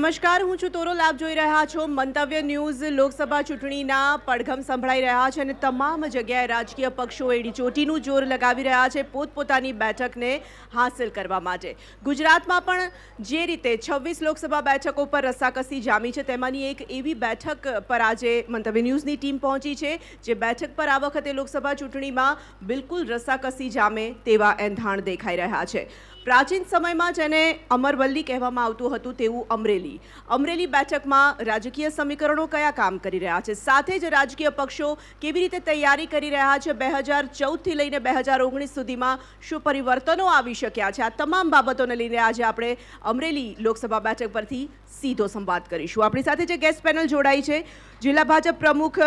નમસ્કાર હું છું તોરો લાભ જોઈ રહ્યા છો મંતવ્ય ન્યૂઝ લોકસભા ચૂંટણીના પડઘમ સંભળાઈ રહ્યા છે અને તમામ જગ્યાએ રાજકીય પક્ષો એડીચોટીનું જોર લગાવી રહ્યા છે પોતપોતાની બેઠકને હાંસલ કરવા માટે ગુજરાતમાં પણ જે રીતે છવ્વીસ લોકસભા બેઠકો પર રસ્સાકસી જામી છે તેમાંની એક એવી બેઠક પર આજે મંતવ્ય ન્યૂઝની ટીમ પહોંચી છે જે બેઠક પર આ વખતે લોકસભા ચૂંટણીમાં બિલકુલ રસ્સાકસી જામે તેવા એંધાણ દેખાઈ રહ્યા છે પ્રાચીન સમયમાં જેને અમરવલ્લી કહેવામાં આવતું હતું તેવું અમરેલી અમરેલી બેઠકમાં રાજકીય સમીકરણો કયા કામ કરી રહ્યા છે સાથે જ રાજકીય પક્ષો કેવી રીતે તૈયારી કરી રહ્યા છે બે હજાર ચૌદથી લઈને બે હજાર ઓગણીસ સુધીમાં શું પરિવર્તનો આવી શક્યા છે આ તમામ બાબતોને લઈને આજે આપણે અમરેલી લોકસભા બેઠક પરથી સીધો સંવાદ કરીશું આપણી સાથે જે ગેસ્ટ પેનલ જોડાઈ છે જિલ્લા ભાજપ પ્રમુખ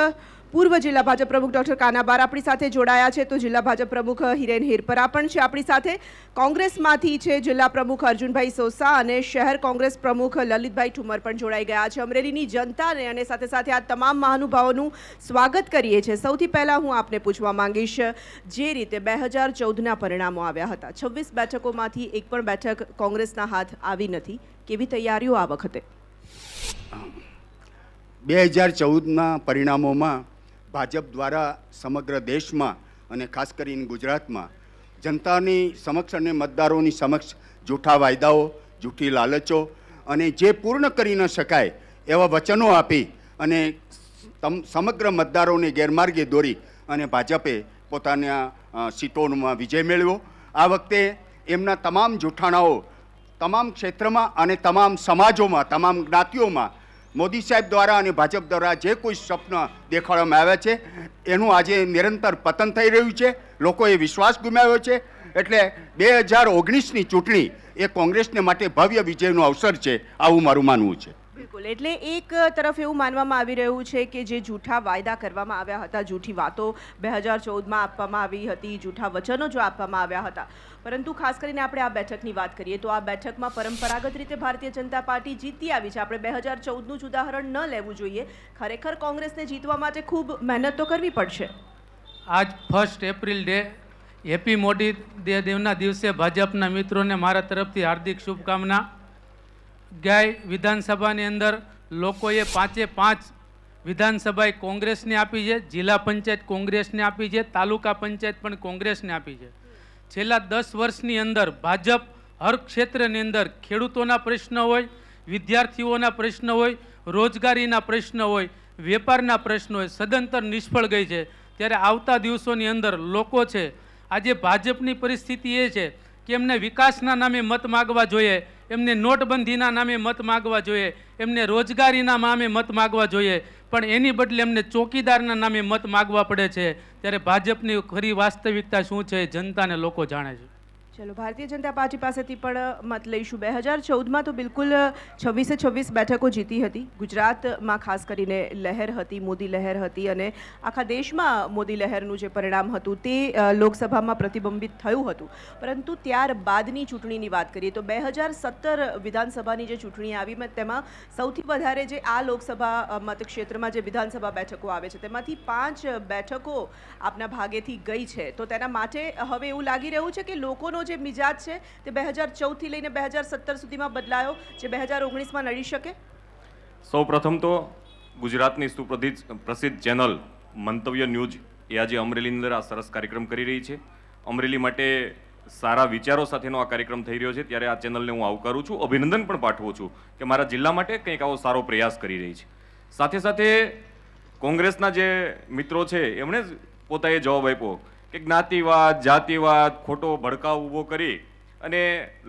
પૂર્વ જિલ્લા ભાજપ પ્રમુખ ડોક્ટર કાનાબાર આપણી સાથે જોડાયા છે તો જિલ્લા ભાજપ પ્રમુખ હિરેન હિરપરા પણ છે આપણી સાથે કોંગ્રેસમાંથી છે જિલ્લા પ્રમુખ અર્જુનભાઈ સોસા અને શહેર કોંગ્રેસ પ્રમુખ લલિતભાઈ ઠુમર પણ જોડાઈ ગયા છે અમરેલીની જનતાને અને સાથે સાથે આ તમામ મહાનુભાવોનું સ્વાગત કરીએ છીએ સૌથી પહેલાં હું આપને પૂછવા માંગીશ જે રીતે બે હજાર ચૌદના પરિણામો આવ્યા હતા છવ્વીસ બેઠકોમાંથી એક પણ બેઠક કોંગ્રેસના હાથ આવી નથી કેવી તૈયારીઓ આ વખતે બે હજાર ચૌદના પરિણામોમાં ભાજપ દ્વારા સમગ્ર દેશમાં અને ખાસ કરીને ગુજરાતમાં જનતાની સમક્ષ અને મતદારોની સમક્ષ જૂઠા વાયદાઓ જૂઠી લાલચો અને જે પૂર્ણ કરી ન શકાય એવા વચનો આપી અને સમગ્ર મતદારોને ગેરમાર્ગે દોરી અને ભાજપે પોતાના સીટોમાં વિજય મેળવ્યો આ વખતે એમના તમામ જૂઠાણાઓ તમામ ક્ષેત્રમાં અને તમામ સમાજોમાં તમામ જ્ઞાતિઓમાં મોદી સાહેબ દ્વારા અને ભાજપ દ્વારા જે કોઈ સ્વપ્ન દેખાડવામાં આવ્યા છે એનું આજે નિરંતર પતન થઈ રહ્યું છે લોકોએ વિશ્વાસ ગુમાવ્યો છે એટલે બે હજાર ઓગણીસની ચૂંટણી એ કોંગ્રેસને માટે ભવ્ય વિજયનો અવસર છે આવું મારું માનવું છે બિલકુલ એટલે એક તરફ એવું માનવામાં આવી રહ્યું છે કે જે જૂઠા વાયદા કરવામાં આવ્યા હતા જૂઠી વાતો બે હજાર ચૌદમાં આપવામાં આવી હતી જૂઠા વચનો જો આપવામાં આવ્યા હતા પરંતુ ખાસ કરીને આપણે આ બેઠકની વાત કરીએ તો આ બેઠકમાં પરંપરાગત રીતે ભારતીય જનતા પાર્ટી જીતી આવી છે આપણે બે હજાર ચૌદનું જ ઉદાહરણ ન લેવું જોઈએ ખરેખર કોંગ્રેસને જીતવા માટે ખૂબ મહેનત તો કરવી પડશે આજ first April day happy Modi દેવના દિવસે ભાજપના મિત્રોને મારા તરફથી હાર્દિક શુભકામના ગઈ વિધાનસભાની અંદર લોકોએ પાંચે પાંચ વિધાનસભાએ કોંગ્રેસને આપી છે જિલ્લા પંચાયત કોંગ્રેસને આપી છે તાલુકા પંચાયત પણ કોંગ્રેસને આપી છે છેલ્લા દસ વર્ષની અંદર ભાજપ હર ક્ષેત્રની અંદર ખેડૂતોના પ્રશ્ન હોય વિદ્યાર્થીઓના પ્રશ્ન હોય રોજગારીના પ્રશ્ન હોય વેપારના પ્રશ્ન હોય સદંતર નિષ્ફળ ગઈ છે ત્યારે આવતા દિવસોની અંદર લોકો છે આજે ભાજપની પરિસ્થિતિ એ છે કે એમને વિકાસના નામે મત માગવા જોઈએ એમને નોટબંધીના નામે મત માગવા જોઈએ એમને રોજગારીના નામે મત માગવા જોઈએ પણ એની બદલે એમને ચોકીદારના નામે મત માગવા પડે છે ત્યારે ભાજપની ખરી વાસ્તવિકતા શું છે જનતાને લોકો જાણે છે ચલો ભારતીય જનતા પાર્ટી પાસેથી પણ મત લઈશું બે હજાર ચૌદમાં તો બિલકુલ છવ્વીસે છવ્વીસ બેઠકો જીતી હતી ગુજરાતમાં ખાસ કરીને લહેર હતી મોદી લહેર હતી અને આખા દેશમાં મોદી લહેરનું જે પરિણામ હતું તે લોકસભામાં પ્રતિબંબિત થયું હતું પરંતુ ત્યારબાદની ચૂંટણીની વાત કરીએ તો બે હજાર સત્તર વિધાનસભાની જે ચૂંટણી આવી તેમાં સૌથી વધારે જે આ લોકસભા મતક્ષેત્રમાં જે વિધાનસભા બેઠકો આવે છે તેમાંથી પાંચ બેઠકો આપના ભાગેથી ગઈ છે તો તેના માટે હવે એવું લાગી રહ્યું છે કે લોકોનો જે મિજાજ છે તે બે હજાર ચૌદથી લઈને બે હજાર સત્તર સુધીમાં બદલાયો જે બે હજાર ઓગણીસમાં નડી શકે સૌ પ્રથમ તો ગુજરાતની સુપ્રસિદ્ધ પ્રસિદ્ધ ચેનલ મંતવ્ય ન્યૂઝ એ આજે અમરેલીની અંદર આ સરસ કાર્યક્રમ કરી રહી છે અમરેલી માટે સારા વિચારો સાથેનો આ કાર્યક્રમ થઈ રહ્યો છે ત્યારે આ ચેનલને હું આવકારું છું અભિનંદન પણ પાઠવું છું કે મારા જિલ્લા માટે કંઈક આવો સારો પ્રયાસ કરી રહી છે સાથે સાથે કોંગ્રેસના જે મિત્રો છે એમણે જ પોતાએ જવાબ આપ્યો કે જ્ઞાતિવાદ જાતિવાદ ખોટો ભડકાવ ઊભો કરી અને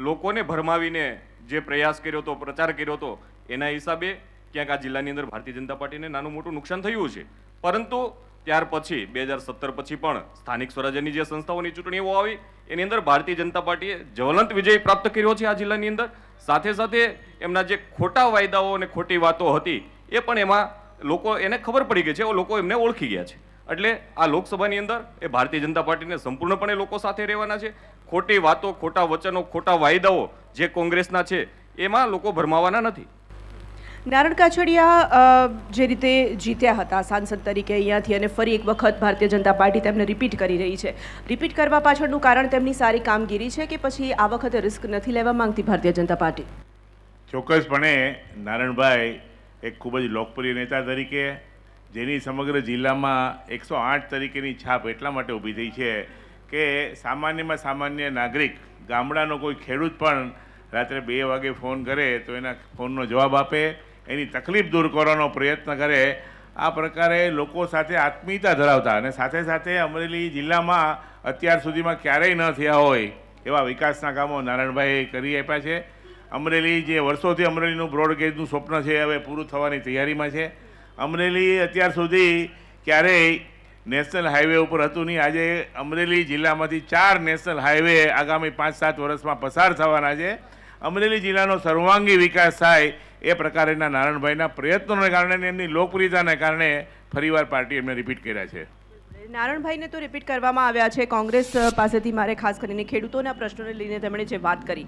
લોકોને ભરમાવીને જે પ્રયાસ કર્યો હતો પ્રચાર કર્યો હતો એના હિસાબે ક્યાંક આ જિલ્લાની અંદર ભારતીય જનતા પાર્ટીને નાનું મોટું નુકસાન થયું છે પરંતુ ત્યાર પછી બે હજાર સત્તર પછી પણ સ્થાનિક સ્વરાજ્યની જે સંસ્થાઓની ચૂંટણીઓ આવી એની અંદર ભારતીય જનતા પાર્ટીએ જ્વલંત વિજય પ્રાપ્ત કર્યો છે આ જિલ્લાની અંદર સાથે સાથે એમના જે ખોટા વાયદાઓ અને ખોટી વાતો હતી એ પણ એમાં લોકો એને ખબર પડી ગઈ છે લોકો એમને ઓળખી ગયા છે એટલે આ લોકસભાની અંદર એ ભારતીય જનતા પાર્ટીને સંપૂર્ણપણે લોકો સાથે રહેવાના છે ખોટી વાતો ખોટા વચનો ખોટા વાયદાઓ જે કોંગ્રેસના છે એમાં લોકો ભરમાવાના નથી નારણ કાછડિયા જે રીતે જીત્યા હતા સાંસદ તરીકે અહીંયાથી અને ફરી એક વખત ભારતીય જનતા પાર્ટી તેમને રિપીટ કરી રહી છે રિપીટ કરવા પાછળનું કારણ તેમની સારી કામગીરી છે કે પછી આ વખતે રિસ્ક નથી લેવા માંગતી ભારતીય જનતા પાર્ટી ચોક્કસપણે નારણભાઈ એક ખૂબ જ લોકપ્રિય નેતા તરીકે જેની સમગ્ર જિલ્લામાં એકસો આઠ તરીકેની છાપ એટલા માટે ઊભી થઈ છે કે સામાન્યમાં સામાન્ય નાગરિક ગામડાનો કોઈ ખેડૂત પણ રાત્રે બે વાગે ફોન કરે તો એના ફોનનો જવાબ આપે એની તકલીફ દૂર કરવાનો પ્રયત્ન કરે આ પ્રકારે લોકો સાથે આત્મીયતા ધરાવતા અને સાથે સાથે અમરેલી જિલ્લામાં અત્યાર સુધીમાં ક્યારેય ન થયા હોય એવા વિકાસના કામો નારાયણભાઈએ કરી આપ્યા છે અમરેલી જે વર્ષોથી અમરેલીનું બ્રોડગેજનું સ્વપ્ન છે હવે પૂરું થવાની તૈયારીમાં છે અમરેલી અત્યાર સુધી ક્યારેય નેશનલ હાઈવે ઉપર હતું નહીં આજે અમરેલી જિલ્લામાંથી ચાર નેશનલ હાઈવે આગામી પાંચ સાત વર્ષમાં પસાર થવાના છે અમરેલી જિલ્લાનો સર્વાંગી વિકાસ થાય એ પ્રકારેના નારાયણભાઈના પ્રયત્નોને કારણે એમની લોકપ્રિયતાને કારણે ફરીવાર પાર્ટીએ એમને રિપીટ કર્યા છે નારણભાઈને તો રિપીટ કરવામાં આવ્યા છે કોંગ્રેસ પાસેથી મારે ખાસ કરીને ખેડૂતોના પ્રશ્નોને લઈને તેમણે જે વાત કરી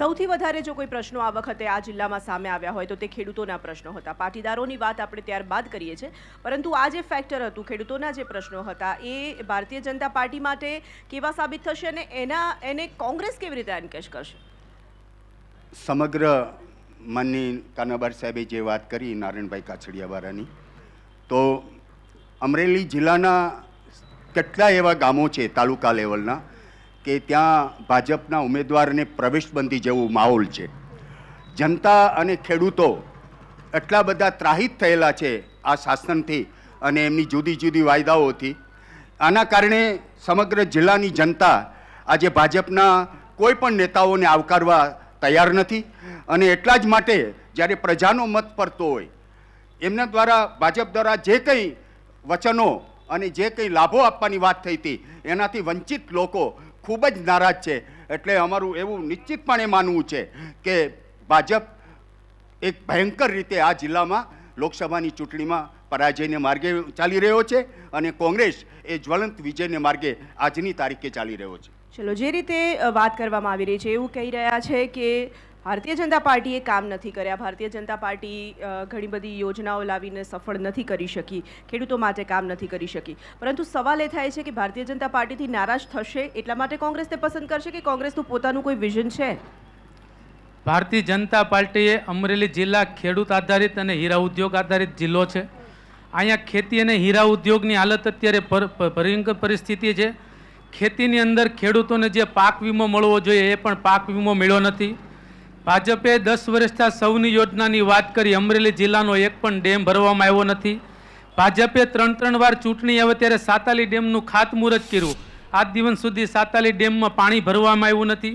સૌથી વધારે જો કોઈ પ્રશ્નો આ વખતે આ જિલ્લામાં સામે આવ્યા હોય તો તે ખેડૂતોના પ્રશ્નો હતા પાટીદારોની વાત આપણે ત્યારબાદ કરીએ છીએ પરંતુ આ જે ફેક્ટર હતું ખેડૂતોના જે પ્રશ્નો હતા એ ભારતીય જનતા પાર્ટી માટે કેવા સાબિત થશે અને એના એને કોંગ્રેસ કેવી રીતે એન્કેશ કરશે સમગ્ર માનની કાનાબાર સાહેબે જે વાત કરી નારાયણભાઈ કાછડિયાવાળાની તો અમરેલી જિલ્લાના કેટલા એવા ગામો છે તાલુકા લેવલના કે ત્યાં ભાજપના ઉમેદવારને પ્રવેશબંધી જેવું માહોલ છે જનતા અને ખેડૂતો એટલા બધા ત્રાહિત થયેલા છે આ શાસનથી અને એમની જુદી જુદી વાયદાઓથી આના કારણે સમગ્ર જિલ્લાની જનતા આજે ભાજપના કોઈ પણ નેતાઓને આવકારવા તૈયાર નથી અને એટલા જ માટે જ્યારે પ્રજાનો મત પડતો હોય એમના દ્વારા ભાજપ દ્વારા જે કંઈ વચનો અને જે કંઈ લાભો આપવાની વાત થઈ હતી એનાથી વંચિત લોકો ખૂબ જ નારાજ છે એટલે અમારું એવું નિશ્ચિતપણે માનવું છે કે ભાજપ એક ભયંકર રીતે આ જિલ્લામાં લોકસભાની ચૂંટણીમાં પરાજયને માર્ગે ચાલી રહ્યો છે અને કોંગ્રેસ એ જ્વલંત વિજયને માર્ગે આજની તારીખે ચાલી રહ્યો છે ચલો જે રીતે વાત કરવામાં આવી રહી છે એવું કહી રહ્યા છે કે ભારતીય જનતા પાર્ટીએ કામ નથી કર્યા ભારતીય જનતા પાર્ટી ઘણી બધી યોજનાઓ લાવીને સફળ નથી કરી શકી ખેડૂતો માટે કામ નથી કરી શકી પરંતુ સવાલ એ થાય છે કે ભારતીય જનતા પાર્ટીથી નારાજ થશે એટલા માટે કોંગ્રેસને પસંદ કરશે કે કોંગ્રેસનું પોતાનું કોઈ વિઝન છે ભારતીય જનતા પાર્ટીએ અમરેલી જિલ્લા ખેડૂત આધારિત અને હીરા ઉદ્યોગ આધારિત જિલ્લો છે અહીંયા ખેતી અને હીરા ઉદ્યોગની હાલત અત્યારે ભયંકર પરિસ્થિતિ છે ખેતીની અંદર ખેડૂતોને જે પાક વીમો મળવો જોઈએ એ પણ પાક વીમો મળ્યો નથી ભાજપે દસ વર્ષના સૌની યોજનાની વાત કરી અમરેલી જિલ્લાનો એક પણ ડેમ ભરવામાં આવ્યો નથી ભાજપે ત્રણ ત્રણ વાર ચૂંટણી આવે ત્યારે સાતાલી ડેમનું ખાતમુહૂર્ત કર્યું આજ દિવસ સુધી સાતાલી ડેમમાં પાણી ભરવામાં આવ્યું નથી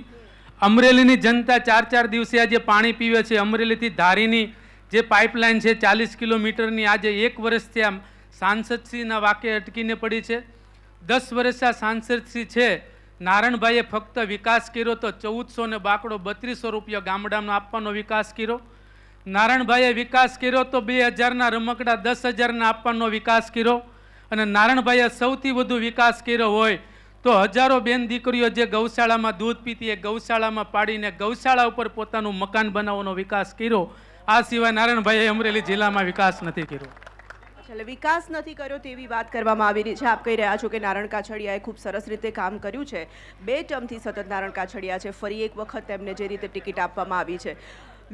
અમરેલીની જનતા ચાર ચાર દિવસે આજે પાણી પીવે છે અમરેલીથી ધારીની જે પાઇપલાઇન છે ચાલીસ કિલોમીટરની આજે એક વર્ષથી આમ સાંસદશ્રીના વાક્ય અટકીને પડી છે દસ વર્ષના સાંસદશ્રી છે નારણભાઈએ ફક્ત વિકાસ કર્યો તો ચૌદસો ને બાકડો બત્રીસો રૂપિયા ગામડામાં આપવાનો વિકાસ કર્યો નારણભાઈએ વિકાસ કર્યો તો બે હજારના રમકડા દસ હજારના આપવાનો વિકાસ કર્યો અને નારણભાઈએ સૌથી વધુ વિકાસ કર્યો હોય તો હજારો બેન દીકરીઓ જે ગૌશાળામાં દૂધ પીતી એ ગૌશાળામાં પાડીને ગૌશાળા ઉપર પોતાનું મકાન બનાવવાનો વિકાસ કર્યો આ સિવાય નારણભાઈએ અમરેલી જિલ્લામાં વિકાસ નથી કર્યો એટલે વિકાસ નથી કર્યો તેવી વાત કરવામાં આવી રહી છે આપ કહી રહ્યા છો કે નારણ કાછડિયાએ ખૂબ સરસ રીતે કામ કર્યું છે બે ટર્મથી સતત નારણ કાછડિયા છે ફરી એક વખત તેમને જે રીતે ટિકિટ આપવામાં આવી છે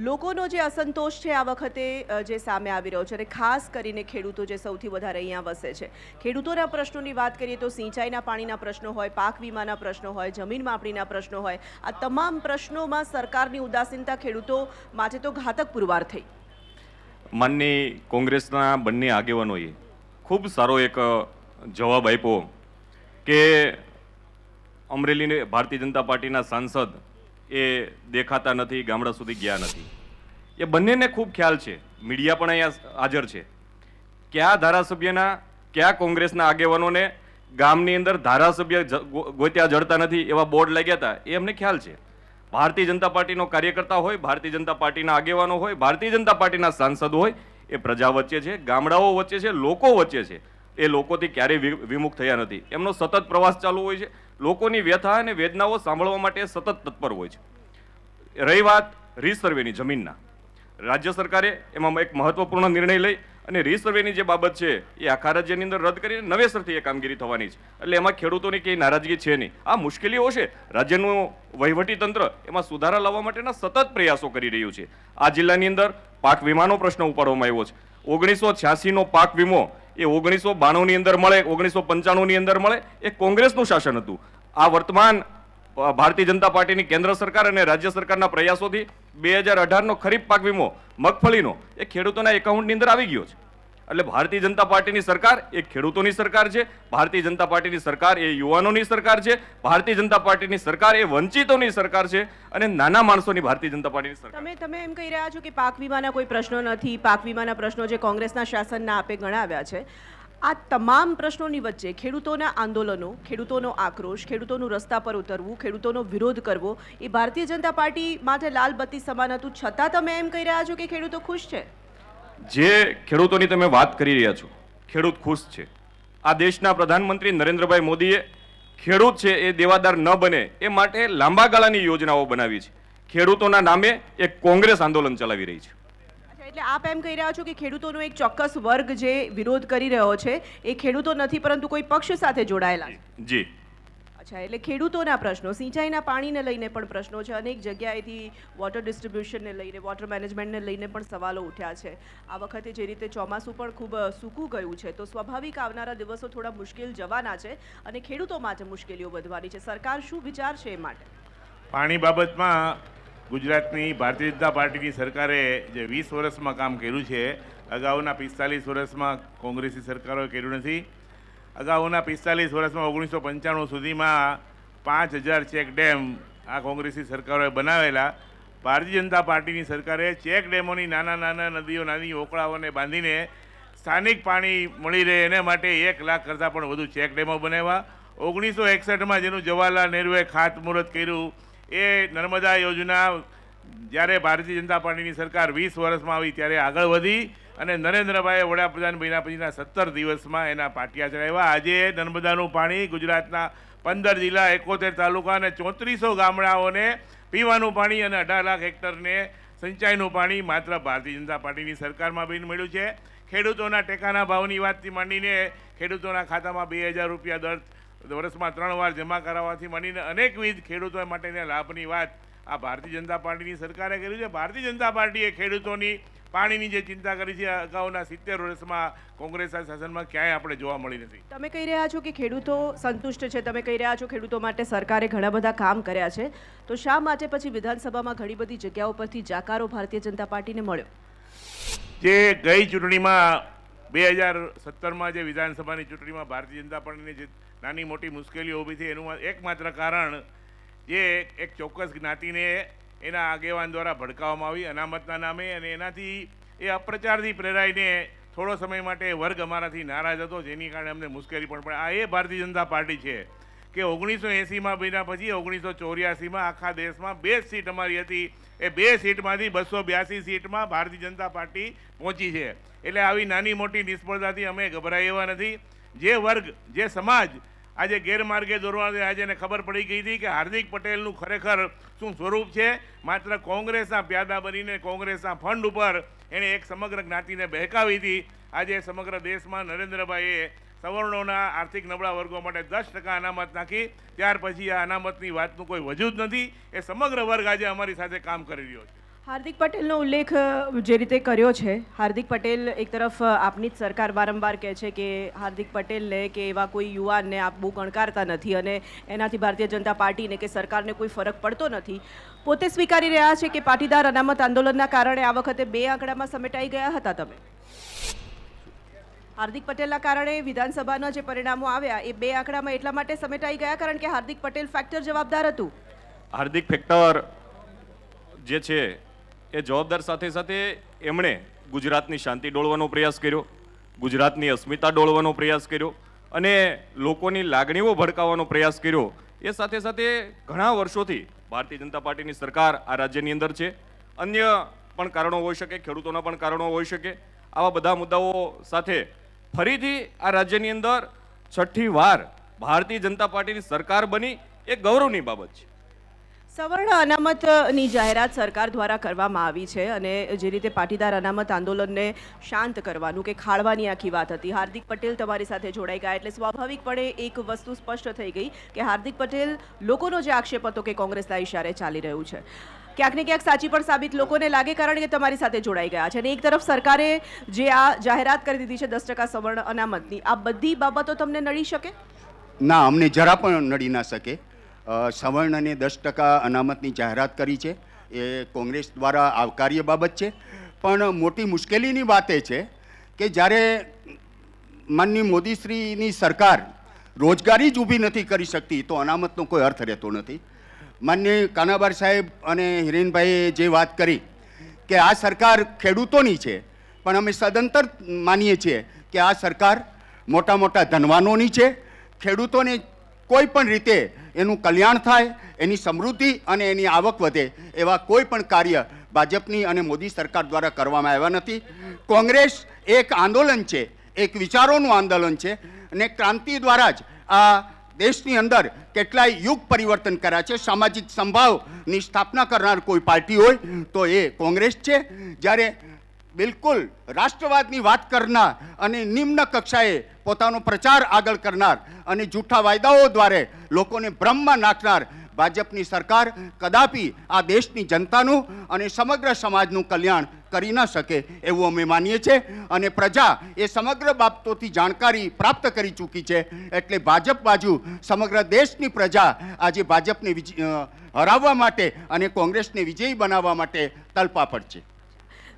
લોકોનો જે અસંતોષ છે આ વખતે જે સામે આવી રહ્યો છે અને ખાસ કરીને ખેડૂતો જે સૌથી વધારે અહીંયા વસે છે ખેડૂતોના પ્રશ્નોની વાત કરીએ તો સિંચાઈના પાણીના પ્રશ્નો હોય પાક વીમાના પ્રશ્નો હોય જમીન માપણીના પ્રશ્નો હોય આ તમામ પ્રશ્નોમાં સરકારની ઉદાસીનતા ખેડૂતો માટે તો ઘાતક પુરવાર થઈ માનની કોંગ્રેસના બંને આગેવાનોએ ખૂબ સારો એક જવાબ આપ્યો કે અમરેલીને ભારતીય જનતા પાર્ટીના સાંસદ એ દેખાતા નથી ગામડા સુધી ગયા નથી એ બંનેને ખૂબ ખ્યાલ છે મીડિયા પણ અહીંયા હાજર છે કયા ધારાસભ્યના કયા કોંગ્રેસના આગેવાનોને ગામની અંદર ધારાસભ્ય ગોત્યા જડતા નથી એવા બોર્ડ લાગ્યા હતા એ અમને ખ્યાલ છે ભારતીય જનતા પાર્ટીનો કાર્યકર્તા હોય ભારતીય જનતા પાર્ટીના આગેવાનો હોય ભારતીય જનતા પાર્ટીના સાંસદ હોય એ પ્રજા વચ્ચે છે ગામડાઓ વચ્ચે છે લોકો વચ્ચે છે એ લોકોથી ક્યારેય વિમુખ થયા નથી એમનો સતત પ્રવાસ ચાલુ હોય છે લોકોની વ્યથા અને વેદનાઓ સાંભળવા માટે સતત તત્પર હોય છે રહી વાત રીસર્વેની જમીનના રાજ્ય સરકારે એમાં એક મહત્વપૂર્ણ નિર્ણય લઈ અને રીસર્વેની જે બાબત છે એ આખા રાજ્યની અંદર રદ કરીને નવેસરથી એ કામગીરી થવાની છે એટલે એમાં ખેડૂતોની કંઈ નારાજગી છે નહીં આ મુશ્કેલીઓ છે રાજ્યનું વહીવટી તંત્ર એમાં સુધારા લાવવા માટેના સતત પ્રયાસો કરી રહ્યું છે આ જિલ્લાની અંદર પાક વીમાનો પ્રશ્ન ઉપાડવામાં આવ્યો છે ઓગણીસો છ્યાસીનો પાક વીમો એ ઓગણીસો બાણુંની અંદર મળે ઓગણીસો પંચાણુંની અંદર મળે એ કોંગ્રેસનું શાસન હતું આ વર્તમાન ભારતીય જનતા પાર્ટીની કેન્દ્ર સરકાર અને રાજ્ય સરકારના પ્રયાસોથી બે હજાર અઢારનો ખરીફ પાક વીમો મગફળીનો એ ખેડૂતોના એકાઉન્ટની અંદર આવી ગયો છે એટલે ભારતીય જનતા પાર્ટીની સરકાર એ ખેડૂતોની સરકાર છે ભારતીય જનતા પાર્ટીની સરકાર એ યુવાનોની સરકાર છે ભારતીય જનતા પાર્ટીની સરકાર એ વંચિતોની સરકાર છે અને નાના માણસોની ભારતીય જનતા પાર્ટીની સરકાર તમે તમે એમ કહી રહ્યા છો કે પાક વીમાના કોઈ પ્રશ્નો નથી પાક વીમાના પ્રશ્નો જે કોંગ્રેસના શાસનના આપે ગણાવ્યા છે આ તમામ પ્રશ્નોની વચ્ચે ખેડૂતોના આંદોલનો ખેડૂતોનો આક્રોશ ખેડૂતોનું રસ્તા પર ઉતરવું ખેડૂતોનો વિરોધ કરવો એ ભારતીય જનતા પાર્ટી માટે લાલ બત્તી સમાન હતું છતાં તમે એમ કહી રહ્યા છો કે ખેડૂતો ખુશ છે જે ખેડૂતોની તમે વાત કરી રહ્યા છો ખેડૂત ખુશ છે આ દેશના પ્રધાનમંત્રી નરેન્દ્રભાઈ મોદીએ ખેડૂત છે એ દેવાદાર ન બને એ માટે લાંબા ગાળાની યોજનાઓ બનાવી છે ખેડૂતોના નામે એક કોંગ્રેસ આંદોલન ચલાવી રહી છે એટલે આપ એમ કહી રહ્યા છો કે ખેડૂતોનો એક ચોક્કસ વર્ગ જે વિરોધ કરી રહ્યો છે એ ખેડૂતો નથી પરંતુ કોઈ પક્ષ સાથે જોડાયેલા જી અચ્છા એટલે ખેડૂતોના પ્રશ્નો સિંચાઈના પાણીને લઈને પણ પ્રશ્નો છે અનેક જગ્યાએથી વોટર ડિસ્ટ્રીબ્યુશનને લઈને વોટર મેનેજમેન્ટને લઈને પણ સવાલો ઉઠ્યા છે આ વખતે જે રીતે ચોમાસું પણ ખૂબ સૂકું ગયું છે તો સ્વાભાવિક આવનારા દિવસો થોડા મુશ્કેલ જવાના છે અને ખેડૂતો માટે મુશ્કેલીઓ વધવાની છે સરકાર શું વિચાર છે એ માટે પાણી બાબતમાં ગુજરાતની ભારતીય જનતા પાર્ટીની સરકારે જે વીસ વર્ષમાં કામ કર્યું છે અગાઉના પિસ્તાલીસ વર્ષમાં કોંગ્રેસી સરકારોએ કર્યું નથી અગાઉના પિસ્તાલીસ વર્ષમાં ઓગણીસો પંચાણું સુધીમાં પાંચ હજાર ચેક ડેમ આ કોંગ્રેસી સરકારોએ બનાવેલા ભારતીય જનતા પાર્ટીની સરકારે ચેક ડેમોની નાના નાના નદીઓ નાની ઓકળાઓને બાંધીને સ્થાનિક પાણી મળી રહે એને માટે એક લાખ કરતાં પણ વધુ ચેક ડેમો બનાવ્યા ઓગણીસો એકસઠમાં જેનું જવાહરલાલ નહેરુએ ખાતમુહૂર્ત કર્યું એ નર્મદા યોજના જ્યારે ભારતીય જનતા પાર્ટીની સરકાર વીસ વર્ષમાં આવી ત્યારે આગળ વધી અને નરેન્દ્રભાઈએ વડાપ્રધાન બન્યા પછીના સત્તર દિવસમાં એના પાટિયા ચડાવ્યા આજે નર્મદાનું પાણી ગુજરાતના પંદર જિલ્લા એકોતેર તાલુકા અને ચોત્રીસો ગામડાઓને પીવાનું પાણી અને અઢાર લાખ હેક્ટરને સિંચાઈનું પાણી માત્ર ભારતીય જનતા પાર્ટીની સરકારમાં બી મળ્યું છે ખેડૂતોના ટેકાના ભાવની વાતથી માંડીને ખેડૂતોના ખાતામાં બે હજાર રૂપિયા દર વર્ષમાં ત્રણ વાર જમા કરાવવાથી માંડીને અનેકવિધ ખેડૂતો માટેના લાભની વાત આ ભારતીય જનતા પાર્ટીની સરકારે કરી છે ભારતીય જનતા પાર્ટીએ ખેડૂતોની પાણીની જે ચિંતા કરી છે અગાઉના સિત્તેર વર્ષમાં કોંગ્રેસના શાસનમાં ક્યાંય આપણે જોવા મળી નથી તમે કહી રહ્યા છો કે ખેડૂતો સંતુષ્ટ છે તમે કહી રહ્યા છો ખેડૂતો માટે સરકારે ઘણા બધા કામ કર્યા છે તો શા માટે પછી વિધાનસભામાં ઘણી બધી જગ્યાઓ પરથી જાકારો ભારતીય જનતા પાર્ટીને મળ્યો જે ગઈ ચૂંટણીમાં બે હજાર સત્તરમાં જે વિધાનસભાની ચૂંટણીમાં ભારતીય જનતા પાર્ટીને જે નાની મોટી મુશ્કેલીઓ ઊભી થઈ એનું એકમાત્ર કારણ જે એક ચોક્કસ જ્ઞાતિને એના આગેવાન દ્વારા ભડકાવવામાં આવી અનામતના નામે અને એનાથી એ અપ્રચારથી પ્રેરાઈને થોડો સમય માટે વર્ગ અમારાથી નારાજ હતો જેની કારણે અમને મુશ્કેલી પણ પડે આ એ ભારતીય જનતા પાર્ટી છે કે ઓગણીસો એંસીમાં બન્યા પછી ઓગણીસો ચોર્યાસીમાં આખા દેશમાં બે સીટ અમારી હતી એ બે સીટમાંથી બસો બ્યાસી સીટમાં ભારતીય જનતા પાર્ટી પહોંચી છે એટલે આવી નાની મોટી નિષ્ફળતાથી અમે ગભરાઈ એવા નથી જે વર્ગ જે સમાજ આજે ગેરમાર્ગે દોરવાથી આજે એને ખબર પડી ગઈ હતી કે હાર્દિક પટેલનું ખરેખર શું સ્વરૂપ છે માત્ર કોંગ્રેસના પ્યાદા બનીને કોંગ્રેસના ફંડ ઉપર એણે એક સમગ્ર જ્ઞાતિને બહેકાવી હતી આજે સમગ્ર દેશમાં નરેન્દ્રભાઈએ સવર્ણોના આર્થિક નબળા વર્ગો માટે દસ ટકા અનામત નાખી ત્યાર પછી આ અનામતની વાતનું કોઈ વજૂદ નથી એ સમગ્ર વર્ગ આજે અમારી સાથે કામ કરી રહ્યો છે હાર્દિક પટેલનો ઉલ્લેખ જે રીતે કર્યો છે હાર્દિક પટેલ એક તરફ આપની જ સરકાર વારંવાર કહે છે કે હાર્દિક પટેલને કે એવા કોઈ યુવાનને આપ બહુ ગણકારતા નથી અને એનાથી ભારતીય જનતા પાર્ટીને કે સરકારને કોઈ ફરક પડતો નથી પોતે સ્વીકારી રહ્યા છે કે પાટીદાર અનામત આંદોલનના કારણે આ વખતે બે આંકડામાં સમેટાઈ ગયા હતા તમે હાર્દિક પટેલના કારણે વિધાનસભાના જે પરિણામો આવ્યા એ બે આંકડામાં એટલા માટે સમેટાઈ ગયા કારણ કે હાર્દિક પટેલ ફેક્ટર જવાબદાર હતું હાર્દિક ફેક્ટર જે છે એ જવાબદાર સાથે સાથે એમણે ગુજરાતની શાંતિ ડોળવાનો પ્રયાસ કર્યો ગુજરાતની અસ્મિતા ડોળવાનો પ્રયાસ કર્યો અને લોકોની લાગણીઓ ભડકાવવાનો પ્રયાસ કર્યો એ સાથે સાથે ઘણા વર્ષોથી ભારતીય જનતા પાર્ટીની સરકાર આ રાજ્યની અંદર છે અન્ય પણ કારણો હોઈ શકે ખેડૂતોના પણ કારણો હોઈ શકે આવા બધા મુદ્દાઓ સાથે ફરીથી આ રાજ્યની અંદર છઠ્ઠી વાર ભારતીય જનતા પાર્ટીની સરકાર બની એ ગૌરવની બાબત છે સવર્ણ અનામતની જાહેરાત સરકાર દ્વારા કરવામાં આવી છે અને જે રીતે પાટીદાર અનામત આંદોલનને શાંત કરવાનું કે ખાળવાની આખી વાત હતી હાર્દિક પટેલ તમારી સાથે જોડાઈ ગયા એટલે સ્વાભાવિકપણે એક વસ્તુ સ્પષ્ટ થઈ ગઈ કે હાર્દિક પટેલ લોકોનો જે આક્ષેપ હતો કે કોંગ્રેસના ઇશારે ચાલી રહ્યું છે ક્યાંક ને ક્યાંક સાચી પણ સાબિત લોકોને લાગે કારણ કે તમારી સાથે જોડાઈ ગયા છે અને એક તરફ સરકારે જે આ જાહેરાત કરી દીધી છે દસ ટકા સવર્ણ અનામતની આ બધી બાબતો તમને નડી શકે ના અમને જરા પણ નડી ના શકે સવર્ણને દસ ટકા અનામતની જાહેરાત કરી છે એ કોંગ્રેસ દ્વારા આવકાર્ય બાબત છે પણ મોટી મુશ્કેલીની વાત એ છે કે જ્યારે માનની મોદીશ્રીની સરકાર રોજગારી જ ઊભી નથી કરી શકતી તો અનામતનો કોઈ અર્થ રહેતો નથી માનનીય કાનાબાર સાહેબ અને હિરેનભાઈએ જે વાત કરી કે આ સરકાર ખેડૂતોની છે પણ અમે સદંતર માનીએ છીએ કે આ સરકાર મોટા મોટા ધનવાનોની છે ખેડૂતોને કોઈ પણ રીતે એનું કલ્યાણ થાય એની સમૃદ્ધિ અને એની આવક વધે એવા કોઈ પણ કાર્ય ભાજપની અને મોદી સરકાર દ્વારા કરવામાં આવ્યા નથી કોંગ્રેસ એક આંદોલન છે એક વિચારોનું આંદોલન છે અને ક્રાંતિ દ્વારા જ આ દેશની અંદર કેટલાય યુગ પરિવર્તન કર્યા છે સામાજિક સંભાવની સ્થાપના કરનાર કોઈ પાર્ટી હોય તો એ કોંગ્રેસ છે જ્યારે બિલકુલ રાષ્ટ્રવાદની વાત કરનાર અને નિમ્ન કક્ષાએ પોતાનો પ્રચાર આગળ કરનાર અને જૂઠા વાયદાઓ દ્વારા લોકોને ભ્રમમાં નાખનાર ભાજપની સરકાર કદાપી આ દેશની જનતાનું અને સમગ્ર સમાજનું કલ્યાણ કરી ન શકે એવું અમે માનીએ છીએ અને પ્રજા એ સમગ્ર બાબતોથી જાણકારી પ્રાપ્ત કરી ચૂકી છે એટલે ભાજપ બાજુ સમગ્ર દેશની પ્રજા આજે ભાજપને હરાવવા માટે અને કોંગ્રેસને વિજયી બનાવવા માટે તલપાપડ છે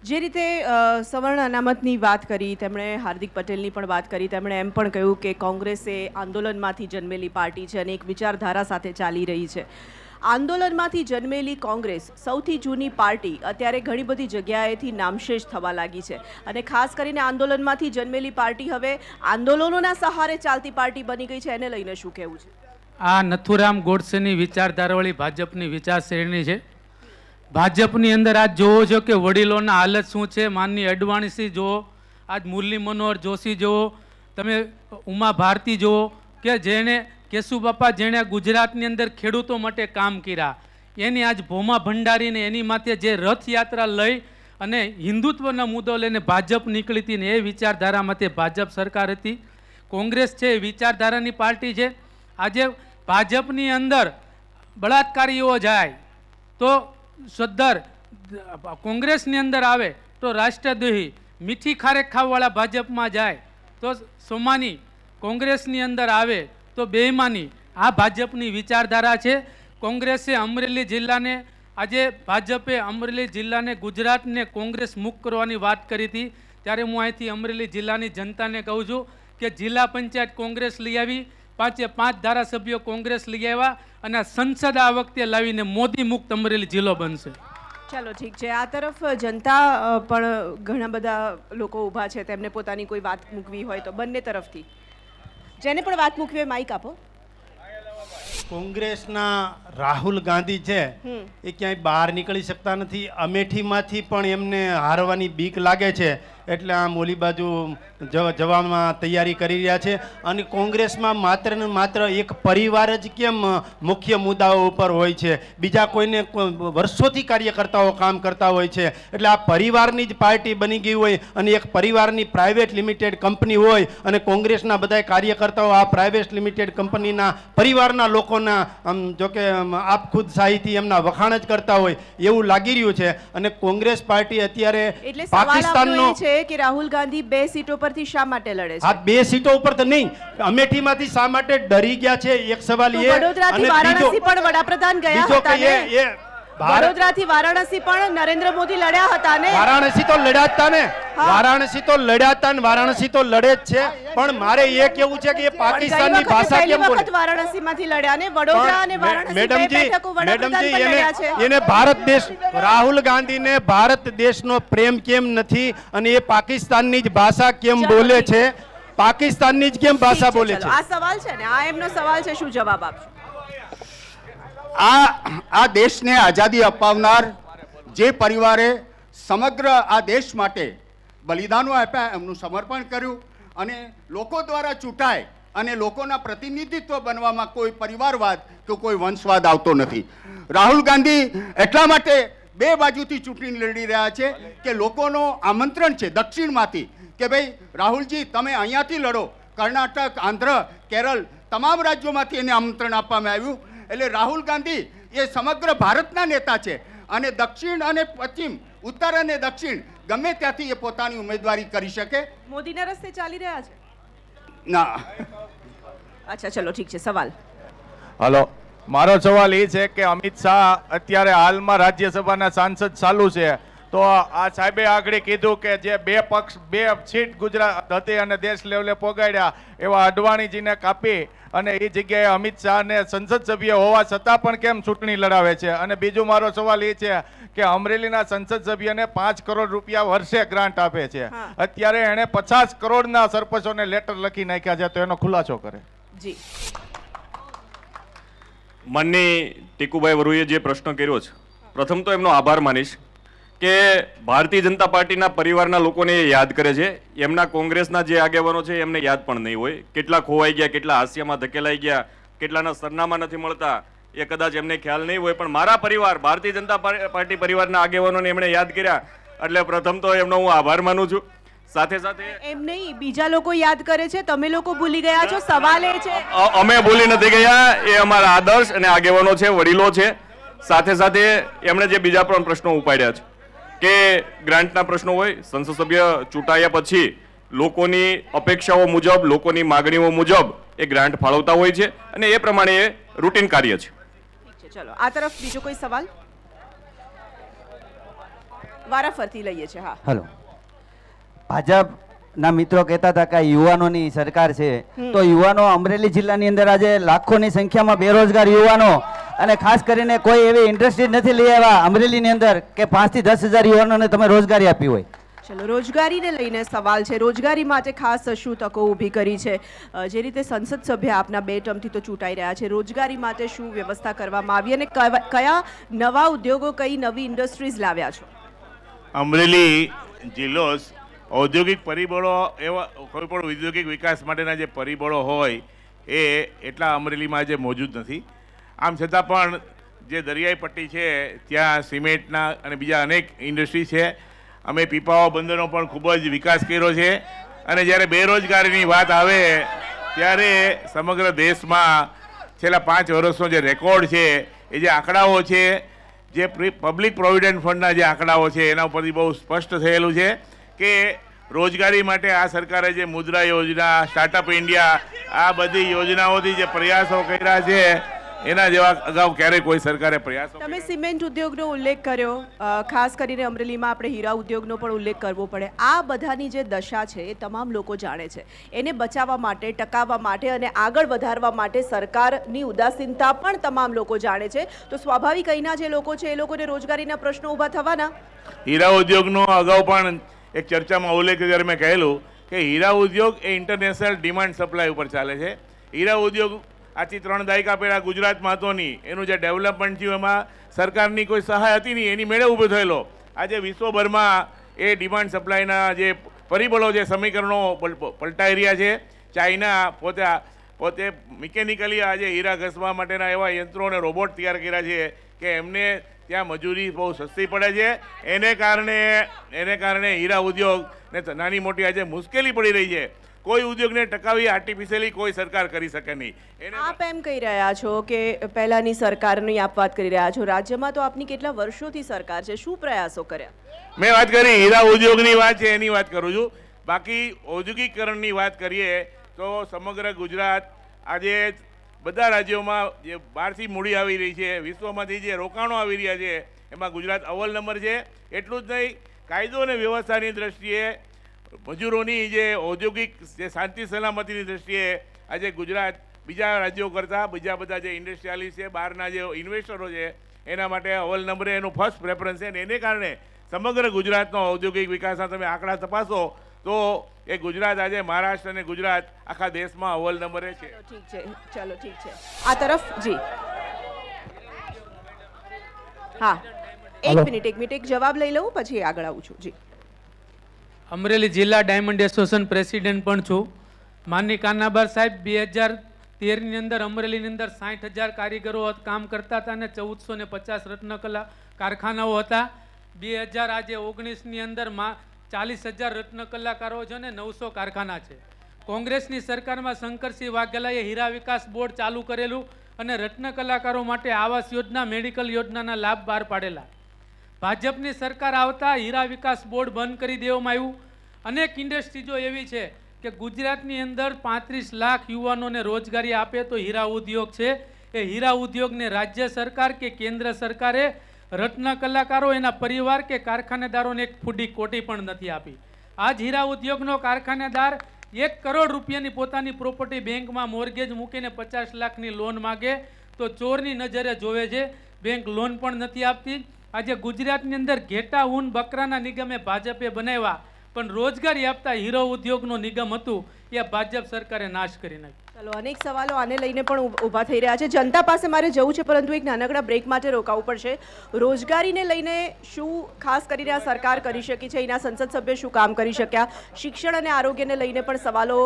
જે રીતે સવર્ણ અનામતની વાત કરી તેમણે હાર્દિક પટેલની પણ વાત કરી તેમણે એમ પણ કહ્યું કે કોંગ્રેસે આંદોલનમાંથી જન્મેલી પાર્ટી છે અને એક વિચારધારા સાથે ચાલી રહી છે આંદોલનમાંથી જન્મેલી કોંગ્રેસ સૌથી જૂની પાર્ટી અત્યારે ઘણી બધી જગ્યાએથી નામશેષ થવા લાગી છે અને ખાસ કરીને આંદોલનમાંથી જન્મેલી પાર્ટી હવે આંદોલનોના સહારે ચાલતી પાર્ટી બની ગઈ છે એને લઈને શું કહેવું છે આ નથુરામ ગોડસેની વિચારધારાવાળી ભાજપની વિચારશ્રેણી છે ભાજપની અંદર આજ જોવો છો કે વડીલોના હાલત શું છે માનની અડવાણીસી જુઓ આજ મુરલી મનોહર જોશી જુઓ તમે ઉમા ભારતી જુઓ કે જેણે કેશુબાપા જેણે ગુજરાતની અંદર ખેડૂતો માટે કામ કર્યા એની આજ ભોમા ભંડારીને એની માથે જે રથયાત્રા લઈ અને હિન્દુત્વના મુદ્દો લઈને ભાજપ નીકળી હતી ને એ વિચારધારા માટે ભાજપ સરકાર હતી કોંગ્રેસ છે એ વિચારધારાની પાર્ટી છે આજે ભાજપની અંદર બળાત્કારીઓ જાય તો સદ્ધર કોંગ્રેસની અંદર આવે તો રાષ્ટ્રદ્રોહી મીઠી ખારેક ભાજપમાં જાય તો સોમાની કોંગ્રેસની અંદર આવે તો બેમાની આ ભાજપની વિચારધારા છે કોંગ્રેસે અમરેલી જિલ્લાને આજે ભાજપે અમરેલી જિલ્લાને ગુજરાતને કોંગ્રેસ મુક્ત કરવાની વાત કરી હતી ત્યારે હું અહીંથી અમરેલી જિલ્લાની જનતાને કહું છું કે જિલ્લા પંચાયત કોંગ્રેસ લઈ આવી પાંચે પાંચ ધારાસભ્યો કોંગ્રેસ લઈ આવ્યા અને સંસદ આ વખતે લાવીને મોદી મુક્ત અમરેલી જિલ્લો બનશે ચાલો ઠીક છે આ તરફ જનતા પણ ઘણા બધા લોકો ઊભા છે તેમને પોતાની કોઈ વાત મૂકવી હોય તો બંને તરફથી જેને પણ વાત મૂકવી હોય માઇક આપો કોંગ્રેસના રાહુલ ગાંધી છે એ ક્યાંય બહાર નીકળી શકતા નથી અમેઠીમાંથી પણ એમને હારવાની બીક લાગે છે એટલે આમ ઓલી બાજુ જવામાં તૈયારી કરી રહ્યા છે અને કોંગ્રેસમાં માત્ર ને માત્ર એક પરિવાર જ કેમ મુખ્ય મુદ્દાઓ ઉપર હોય છે બીજા કોઈને વર્ષોથી કાર્યકર્તાઓ કામ કરતા હોય છે એટલે આ પરિવારની જ પાર્ટી બની ગઈ હોય અને એક પરિવારની પ્રાઇવેટ લિમિટેડ કંપની હોય અને કોંગ્રેસના બધા કાર્યકર્તાઓ આ પ્રાઇવેટ લિમિટેડ કંપનીના પરિવારના લોકોના આમ જોકે આપ ખુદ સાહિત્ય એમના વખાણ જ કરતા હોય એવું લાગી રહ્યું છે અને કોંગ્રેસ પાર્ટી અત્યારે પાકિસ્તાનનો છે કે રાહુલ ગાંધી બે સીટો પરથી શા માટે લડે છે આ બે સીટો ઉપર તો નહીં અમેઠીમાંથી શા માટે ડરી ગયા છે એક સવાલ એ વડોદરાથી વારાણસી પણ વડાપ્રધાન ગયા હતા ને વડોદરાથી વારાણસી પણ નરેન્દ્ર મોદી લડ્યા હતા ને વારાણસી તો લડ્યા હતા ને વારાણસી તો લડ્યા હતા ને વારાણસી તો લડે જ છે પણ મારે એ કેવું છે કે એ પાકિસ્તાનની ભાષા કેમ બોલે વારાણસીમાંથી લડ્યા ને વડોદરા અને વારાણસી મેડમજી મેડમજી એને એને ભારત દેશ રાહુલ ગાંધીને ભારત દેશનો પ્રેમ કેમ નથી અને એ પાકિસ્તાન ની જ ભાષા કેમ બોલે છે પાકિસ્તાન ની જ કેમ ભાષા બોલે છે આ સવાલ છે ને આ એમનો સવાલ છે શું જવાબ આપશો આ આ દેશને આઝાદી અપાવનાર જે પરિવારે સમગ્ર આ દેશ માટે બલિદાનો આપ્યા એમનું સમર્પણ કર્યું અને લોકો દ્વારા ચૂંટાય અને લોકોના પ્રતિનિધિત્વ બનવામાં કોઈ પરિવારવાદ કે કોઈ વંશવાદ આવતો નથી રાહુલ ગાંધી એટલા માટે બે બાજુથી ચૂંટણી લડી રહ્યા છે કે લોકોનો આમંત્રણ છે દક્ષિણમાંથી કે ભાઈ રાહુલજી તમે અહીંયાથી લડો કર્ણાટક આંધ્ર કેરળ તમામ રાજ્યોમાંથી એને આમંત્રણ આપવામાં આવ્યું એટલે રાહુલ ગાંધી એ સમગ્ર ભારતના નેતા છે અને દક્ષિણ અને પશ્ચિમ ઉત્તર અને દક્ષિણ ગમે ત્યાંથી એ પોતાની ઉમેદવારી કરી શકે મોદીના રસ્તે ચાલી રહ્યા છે ના અચ્છા ચલો ઠીક છે સવાલ હલો મારો સવાલ એ છે કે અમિત શાહ અત્યારે હાલમાં રાજ્યસભાના સાંસદ ચાલુ છે તો આ સાહેબે આગળ કીધું કે જે બે પક્ષ બે સીટ ગુજરાત હતી અને દેશ લેવલે પોગાડ્યા એવા અડવાણીજીને કાપી અને એ જગ્યાએ અમિત શાહને સંસદ સભ્ય હોવા છતાં પણ કેમ ચૂંટણી લડાવે છે અને બીજો મારો સવાલ એ છે કે અમરેલીના સંસદ સભ્યને પાંચ કરોડ રૂપિયા વર્ષે ગ્રાન્ટ આપે છે અત્યારે એણે પચાસ કરોડના સરપંચોને લેટર લખી નાખ્યા છે તો એનો ખુલાસો કરે જી માનની ટીકુભાઈ વરુએ જે પ્રશ્ન કર્યો છે પ્રથમ તો એમનો આભાર માનીશ કે ભારતીય જનતા પાર્ટીના પરિવારના લોકોને એ યાદ કરે છે એમના કોંગ્રેસના જે આગેવાનો છે એમને યાદ પણ નહીં હોય કેટલા ખોવાઈ ગયા કેટલા હાસ્યમાં ધકેલાઈ ગયા કેટલાના સરનામાં નથી મળતા એ કદાચ એમને ખ્યાલ નહીં હોય પણ મારા પરિવાર ભારતીય જનતા પાર્ટી પરિવારના આગેવાનોને એમણે યાદ કર્યા એટલે પ્રથમ તો એમનો હું આભાર માનું છું સાથે સાથે એમ નહીં બીજા લોકો યાદ કરે છે તમે લોકો ભૂલી ગયા છો સવાલ એ છે અમે ભૂલી નથી ગયા એ અમારા આદર્શ અને આગેવાનો છે વડીલો છે સાથે સાથે એમણે જે બીજા પણ પ્રશ્નો ઉપાડ્યા છે કે ગ્રાન્ટના પ્રશ્નો હોય સંસદ સભ્ય ચૂંટાયા પછી લોકોની અપેક્ષાઓ મુજબ લોકોની માગણીઓ મુજબ એ ગ્રાન્ટ ફાળવતા હોય છે અને એ પ્રમાણે એ રૂટીન કાર્ય છે ચલો આ તરફ બીજો કોઈ સવાલ વારાફરતી લઈએ છે હા હેલો ભાજપના મિત્રો કહેતા હતા કે યુવાનોની સરકાર છે તો યુવાનો અમરેલી જિલ્લાની અંદર આજે લાખોની સંખ્યામાં બેરોજગાર યુવાનો અને ખાસ કરીને કોઈ એવી ઇન્ડસ્ટ્રી નથી લઈ આવ્યા અમરેલીની અંદર કે પાંચથી દસ હજાર યુવાનોને તમે રોજગારી આપી હોય ચલો રોજગારીને લઈને સવાલ છે રોજગારી માટે ખાસ શું તકો ઊભી કરી છે જે રીતે સંસદ સભ્ય આપના બે ટર્મથી તો ચૂંટાઈ રહ્યા છે રોજગારી માટે શું વ્યવસ્થા કરવામાં આવી અને કયા નવા ઉદ્યોગો કઈ નવી ઇન્ડસ્ટ્રીઝ લાવ્યા છો અમરેલી જિલ્લો ઔદ્યોગિક પરિબળો એવા કોઈ પણ ઔદ્યોગિક વિકાસ માટેના જે પરિબળો હોય એ એટલા અમરેલીમાં આજે મોજૂદ નથી આમ છતાં પણ જે દરિયાઈ પટ્ટી છે ત્યાં સિમેન્ટના અને બીજા અનેક ઇન્ડસ્ટ્રી છે અમે પીપાઓ બંદરનો પણ ખૂબ જ વિકાસ કર્યો છે અને જ્યારે બેરોજગારીની વાત આવે ત્યારે સમગ્ર દેશમાં છેલ્લા પાંચ વર્ષનો જે રેકોર્ડ છે એ જે આંકડાઓ છે જે પબ્લિક પ્રોવિડન્ટ ફંડના જે આંકડાઓ છે એના ઉપરથી બહુ સ્પષ્ટ થયેલું છે કે રોજગારી માટે આ સરકારે જે મુદ્રા યોજના સ્ટાર્ટઅપ ઇન્ડિયા આ બધી યોજનાઓથી જે પ્રયાસો કર્યા છે એના જેવા અગાઉ ક્યારેય કોઈ સરકારે પ્રયાસ તમે સિમેન્ટ ઉદ્યોગનો ઉલ્લેખ કર્યો ખાસ કરીને અમરેલીમાં આપણે હીરા ઉદ્યોગનો પણ ઉલ્લેખ કરવો પડે આ બધાની જે દશા છે એ તમામ લોકો જાણે છે એને બચાવવા માટે ટકાવવા માટે અને આગળ વધારવા માટે સરકારની ઉદાસીનતા પણ તમામ લોકો જાણે છે તો સ્વાભાવિક અહીંના જે લોકો છે એ લોકોને રોજગારીના પ્રશ્નો ઊભા થવાના હીરા ઉદ્યોગનો અગાઉ પણ એક ચર્ચામાં ઉલ્લેખ જ્યારે મેં કહેલું કે હીરા ઉદ્યોગ એ ઇન્ટરનેશનલ ડિમાન્ડ સપ્લાય ઉપર ચાલે છે હીરા ઉદ્યોગ આજથી ત્રણ દાયકા પહેલાં ગુજરાત હતો એનું જે ડેવલપમેન્ટ થયું એમાં સરકારની કોઈ સહાય હતી નહીં એની મેળે ઊભો થયેલો આજે વિશ્વભરમાં એ ડિમાન્ડ સપ્લાયના જે પરિબળો જે સમીકરણો પલટાઈ રહ્યા છે ચાઇના પોતે પોતે મિકેનિકલી આજે હીરા ઘસવા માટેના એવા યંત્રો અને રોબોટ તૈયાર કર્યા છે કે એમને ત્યાં મજૂરી બહુ સસ્તી પડે છે એને કારણે એને કારણે હીરા ઉદ્યોગ ને નાની મોટી આજે મુશ્કેલી પડી રહી છે કોઈ ઉદ્યોગને ટકાવી આર્ટિફિશિયલી કોઈ સરકાર કરી શકે નહીં આપ એમ કહી રહ્યા છો કે પહેલાંની સરકારની આપ વાત કરી રહ્યા છો રાજ્યમાં તો આપની કેટલા વર્ષોથી સરકાર છે શું પ્રયાસો કર્યા મેં વાત કરી હીરા ઉદ્યોગની વાત છે એની વાત કરું છું બાકી ઔદ્યોગિકરણની વાત કરીએ તો સમગ્ર ગુજરાત આજે બધા રાજ્યોમાં જે બહારથી મૂડી આવી રહી છે વિશ્વમાંથી જે રોકાણો આવી રહ્યા છે એમાં ગુજરાત અવ્વલ નંબર છે એટલું જ નહીં કાયદો અને વ્યવસ્થાની દ્રષ્ટિએ મજૂરોની જે ઔદ્યોગિક જે શાંતિ સલામતીની દ્રષ્ટિએ આજે ગુજરાત બીજા રાજ્યો કરતાં બીજા બધા જે ઇન્ડસ્ટ્રીયાલિસ્ટ છે બહારના જે ઇન્વેસ્ટરો છે એના માટે અવલ નંબરે એનું ફર્સ્ટ પ્રેફરન્સ છે અને એને કારણે સમગ્ર ગુજરાતનો ઔદ્યોગિક વિકાસના તમે આંકડા તપાસો તો એ ગુજરાત આજે મહારાષ્ટ્ર અને ગુજરાત આખા દેશમાં અવલ નંબરે છે ઠીક છે ચાલો ઠીક છે આ તરફ જી હા એક મિનિટ એક મિનિટ એક જવાબ લઈ લઉં પછી આગળ આવું છું જી અમરેલી જિલ્લા ડાયમંડ એસોસિએશન પ્રેસિડેન્ટ પણ છું માનની કાનાબાર સાહેબ બે હજાર તેરની અંદર અમરેલીની અંદર સાઠ હજાર કારીગરો કામ કરતા હતા અને ચૌદસો ને પચાસ રત્નકલા કારખાનાઓ હતા બે હજાર આજે ઓગણીસની અંદર માં ચાલીસ હજાર રત્નકલાકારો છે ને નવસો કારખાના છે કોંગ્રેસની સરકારમાં શંકરસિંહ વાઘેલાએ હીરા વિકાસ બોર્ડ ચાલુ કરેલું અને રત્ન કલાકારો માટે આવાસ યોજના મેડિકલ યોજનાના લાભ બહાર પાડેલા ભાજપની સરકાર આવતા હીરા વિકાસ બોર્ડ બંધ કરી દેવામાં આવ્યું અનેક ઇન્ડસ્ટ્રીજો એવી છે કે ગુજરાતની અંદર પાંત્રીસ લાખ યુવાનોને રોજગારી આપે તો હીરા ઉદ્યોગ છે એ હીરા ઉદ્યોગને રાજ્ય સરકાર કે કેન્દ્ર સરકારે રત્ન કલાકારો એના પરિવાર કે કારખાનેદારોને એક ફૂડી કોટી પણ નથી આપી આજ હીરા ઉદ્યોગનો કારખાનેદાર એક કરોડ રૂપિયાની પોતાની પ્રોપર્ટી બેંકમાં મોર્ગેજ મૂકીને પચાસ લાખની લોન માગે તો ચોરની નજરે જોવે છે બેંક લોન પણ નથી આપતી આજે ગુજરાતની અંદર ઘેટા ઊન બકરાના નિગમે ભાજપે બનાવ્યા પણ રોજગારી આપતા હીરો ઉદ્યોગનો નિગમ હતું એ ભાજપ સરકારે નાશ કરી નાખ્યો ચાલો અનેક સવાલો આને લઈને પણ ઊભા થઈ રહ્યા છે જનતા પાસે મારે જવું છે પરંતુ એક નાનકડા બ્રેક માટે રોકાવું પડશે રોજગારીને લઈને શું ખાસ કરીને આ સરકાર કરી શકી છે એના સંસદ સભ્ય શું કામ કરી શક્યા શિક્ષણ અને આરોગ્યને લઈને પણ સવાલો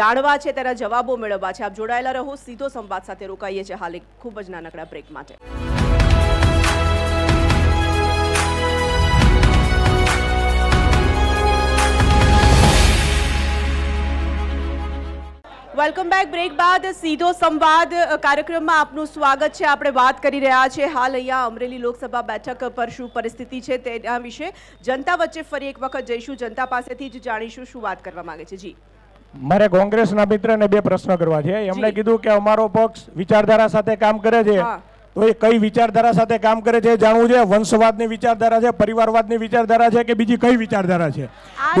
જાણવા છે તેના જવાબો મેળવવા છે આપ જોડાયેલા રહો સીધો સંવાદ સાથે રોકાઈએ છીએ હાલ એક ખૂબ જ નાનકડા બ્રેક માટે વેલકમ બેક બ્રેક બાદ સીધો સંવાદ કાર્યક્રમમાં આપનું સ્વાગત છે આપણે વાત કરી રહ્યા છે હાલ અહીંયા અમરેલી લોકસભા બેઠક પર શું પરિસ્થિતિ છે તેના વિશે જનતા વચ્ચે ફરી એક વખત જઈશું જનતા પાસેથી જ જાણીશું શું વાત કરવા માંગે છે જી મારે કોંગ્રેસના મિત્રને બે પ્રશ્નો કરવા છે એમણે કીધું કે અમારો પક્ષ વિચારધારા સાથે કામ કરે છે તો એ કઈ વિચારધારા સાથે કામ કરે છે જાણવું છે વંશવાદની વિચારધારા છે પરિવારવાદની વિચારધારા છે કે બીજી કઈ વિચારધારા છે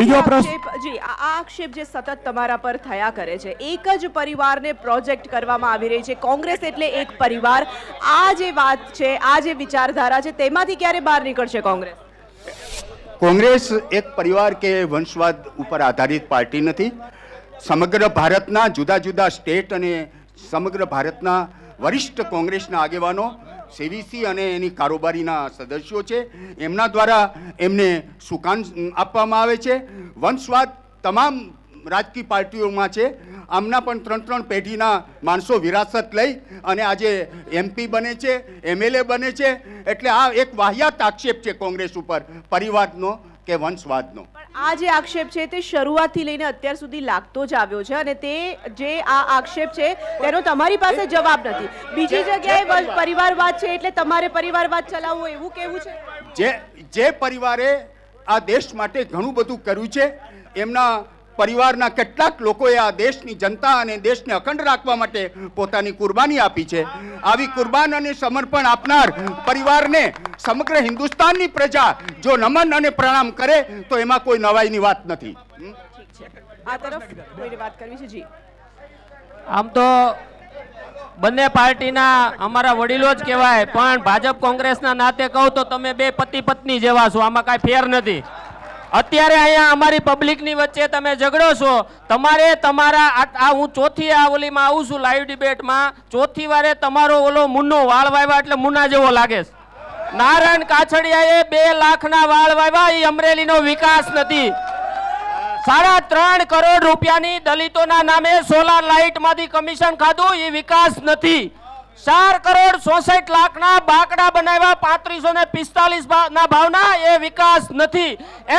બીજો પ્રશ્ન જી આ આક્ષેપ જે સતત તમારા પર થયા કરે છે એક જ પરિવારને પ્રોજેક્ટ કરવામાં આવી રહી છે કોંગ્રેસ એટલે એક પરિવાર આ જે વાત છે આ જે વિચારધારા છે તેમાંથી ક્યારે બહાર નીકળશે કોંગ્રેસ કોંગ્રેસ એક પરિવાર કે વંશવાદ ઉપર આધારિત પાર્ટી નથી સમગ્ર ભારતના જુદા જુદા સ્ટેટ અને સમગ્ર ભારતના વરિષ્ઠ કોંગ્રેસના આગેવાનો સેવીસી અને એની કારોબારીના સદસ્યો છે એમના દ્વારા એમને સુકાન આપવામાં આવે છે વંશવાદ તમામ રાજકીય પાર્ટીઓમાં છે આમના પણ ત્રણ ત્રણ પેઢીના માણસો વિરાસત લઈ અને આજે એમપી બને છે એમએલએ બને છે એટલે આ એક વાહિયાત આક્ષેપ છે કોંગ્રેસ ઉપર પરિવારનો કે વંશવાદનો આ જે આક્ષેપ છે તે શરૂઆતથી લઈને અત્યાર સુધી લાગતો જ આવ્યો છે અને તે જે આ આક્ષેપ છે તેનો તમારી પાસે જવાબ નથી બીજી જગ્યાએ પરિવારવાદ છે એટલે તમારે પરિવારવાદ ચલાવવો એવું કેવું છે જે જે પરિવારે આ દેશ માટે ઘણું બધું કર્યું છે એમના પરિવારના કેટલાક લોકોએ આ દેશની જનતા અને દેશને અખંડ રાખવા માટે પોતાની કુરબાની આપી છે આવી કુરબાન અને સમર્પણ આપનાર પરિવારને સમગ્ર હિન્દુસ્તાનની પ્રજા જો નમન અને પ્રણામ કરે તો એમાં કોઈ નવાઈની વાત નથી આમ તો બંને પાર્ટીના અમારા વડીલો જ કહેવાય પણ ભાજપ કોંગ્રેસના નાતે કહું તો તમે બે પતિ પત્ની જેવા છો આમાં કાંઈ ફેર નથી અત્યારે અહીંયા અમારી પબ્લિકની વચ્ચે તમે ઝઘડો છો તમારે તમારા આ હું ચોથી આ ઓલીમાં આવું છું લાઈવ ડિબેટમાં ચોથી વારે તમારો ઓલો મુન્નો વાળ વાવ્યા એટલે મુના જેવો લાગે છે નારાયણ કાછડિયાએ બે લાખના વાળ વાવ્યા એ અમરેલીનો વિકાસ નથી સાડા ત્રણ કરોડ રૂપિયાની દલિતોના નામે સોલાર લાઇટમાંથી કમિશન ખાધું એ વિકાસ નથી ચાર કરોડ ચોસઠ લાખના બાકડા બનાવ્યા પાંત્રીસો ને પિસ્તાલીસ ના ભાવના એ વિકાસ નથી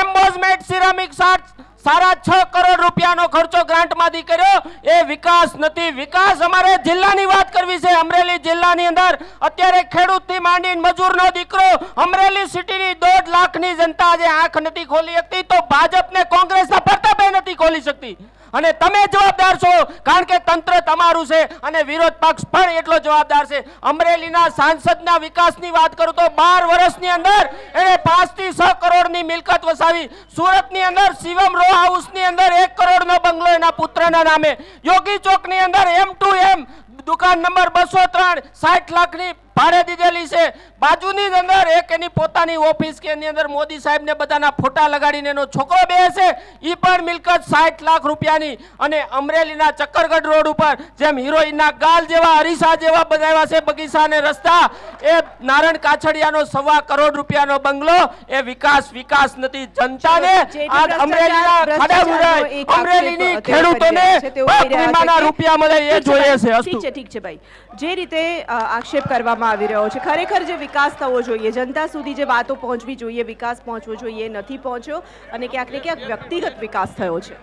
એમ્બોઝમેન્ટ સિરામિક સાડા છ કરોડ રૂપિયાનો ખર્ચો ગ્રાન્ટમાંથી કર્યો એ વિકાસ નથી વિકાસ અમારે જિલ્લાની વાત કરવી છે અમરેલી જિલ્લાની અંદર અત્યારે ખેડૂતથી માંડીને મજૂરનો દીકરો અમરેલી સિટીની દોઢ લાખની જનતા આજે આંખ નથી ખોલી શકતી તો ભાજપને કોંગ્રેસના પડતા બે નથી ખોલી શકતી અને તમે જવાબદાર છો કારણ કે તંત્ર તમારું છે અને વિરોધ પક્ષ પણ એટલો જવાબદાર છે અમરેલીના સાંસદના વિકાસની વાત કરું તો બાર વર્ષની અંદર એણે પાંચથી છ કરોડની મિલકત વસાવી સુરતની અંદર શિવમ રો હાઉસની અંદર એક કરોડનો બંગલો એના પુત્રના નામે યોગી ચોકની અંદર એમ ટુ એમ દુકાન નંબર બસો ત્રણ સાઠ લાખની ભાડે દીધેલી છે બાજુની અંદર એક એની પોતાની ઓફિસ કે એની અંદર મોદી સાહેબને બધાના ફોટા લગાડીને એનો છોકરો બેસે એ પણ મિલકત સાઠ લાખ રૂપિયાની અને અમરેલીના ચક્કરગઢ રોડ ઉપર જેમ હિરોઈનના ગાલ જેવા અરીસા જેવા બનાવ્યા છે બગીચા અને રસ્તા એ નારણ કાછડિયાનો સવા કરોડ રૂપિયાનો બંગલો એ વિકાસ વિકાસ નથી જનતાને આ અમરેલીના ખાડા અમરેલીની ખેડૂતોને વીમાના રૂપિયા મળે એ જોઈએ છે ઠીક ઠીક છે ભાઈ જે રીતે આક્ષેપ કરવામાં આવી રહ્યો છે ખરેખર જે વિકાસ થવો જોઈએ જનતા સુધી જે વાતો પહોંચવી જોઈએ વિકાસ પહોંચવો જોઈએ નથી પહોંચ્યો અને ક્યાંક ને ક્યાંક વ્યક્તિગત વિકાસ થયો છે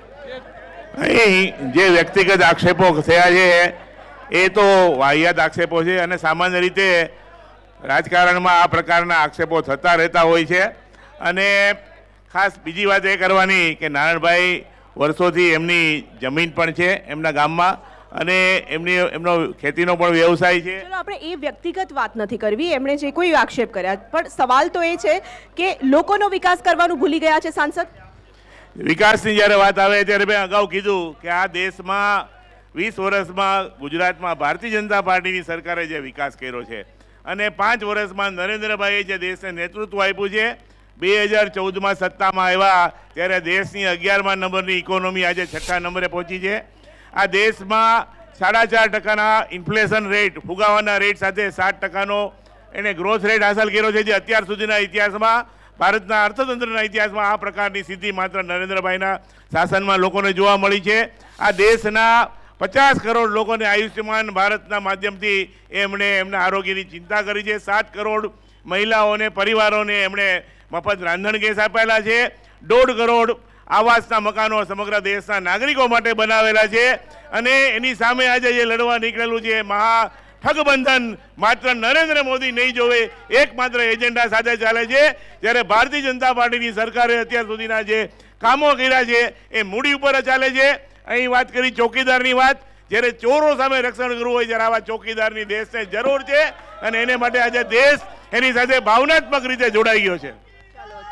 અહીં જે વ્યક્તિગત આક્ષેપો થયા છે એ તો વાહિયાત આક્ષેપો છે અને સામાન્ય રીતે રાજકારણમાં આ પ્રકારના આક્ષેપો થતા રહેતા હોય છે અને ખાસ બીજી વાત એ કરવાની કે નારાયણભાઈ વર્ષોથી એમની જમીન પણ છે એમના ગામમાં અને એમની એમનો ખેતીનો પણ વ્યવસાય છે ચલો આપણે એ વ્યક્તિગત વાત નથી કરવી એમણે જે કોઈ આક્ષેપ કર્યા પણ સવાલ તો એ છે કે લોકોનો વિકાસ કરવાનું ભૂલી ગયા છે સાંસદ વિકાસની જ્યારે વાત આવે ત્યારે મેં અગાઉ કીધું કે આ દેશમાં વીસ વર્ષમાં ગુજરાતમાં ભારતીય જનતા પાર્ટીની સરકારે જે વિકાસ કર્યો છે અને પાંચ વર્ષમાં નરેન્દ્રભાઈએ જે દેશને નેતૃત્વ આપ્યું છે બે હજાર ચૌદમાં સત્તામાં આવ્યા ત્યારે દેશની અગિયારમાં નંબરની ઇકોનોમી આજે છઠ્ઠા નંબરે પહોંચી છે આ દેશમાં સાડા ચાર ટકાના ઇન્ફ્લેશન રેટ ફુગાવાના રેટ સાથે સાત ટકાનો એણે ગ્રોથ રેટ હાંસલ કર્યો છે જે અત્યાર સુધીના ઇતિહાસમાં ભારતના અર્થતંત્રના ઇતિહાસમાં આ પ્રકારની સિદ્ધિ માત્ર નરેન્દ્રભાઈના શાસનમાં લોકોને જોવા મળી છે આ દેશના પચાસ કરોડ લોકોને આયુષ્યમાન ભારતના માધ્યમથી એમણે એમના આરોગ્યની ચિંતા કરી છે સાત કરોડ મહિલાઓને પરિવારોને એમણે મફત રાંધણ ગેસ આપેલા છે દોઢ કરોડ આવાસના મકાનો સમગ્ર દેશના નાગરિકો માટે બનાવેલા છે અને એની સામે આજે જે લડવા નીકળેલું છે મહા ઠગબંધન માત્ર નરેન્દ્ર મોદી નહીં જોવે એકમાત્ર એજન્ડા સાથે ચાલે છે જ્યારે ભારતીય જનતા પાર્ટીની સરકારે અત્યાર સુધીના જે કામો કર્યા છે એ મૂડી ઉપર ચાલે છે અહીં વાત કરી ચોકીદારની વાત જ્યારે ચોરો સામે રક્ષણ કરવું હોય જ્યારે આવા ચોકીદારની દેશને જરૂર છે અને એને માટે આજે દેશ એની સાથે ભાવનાત્મક રીતે જોડાઈ ગયો છે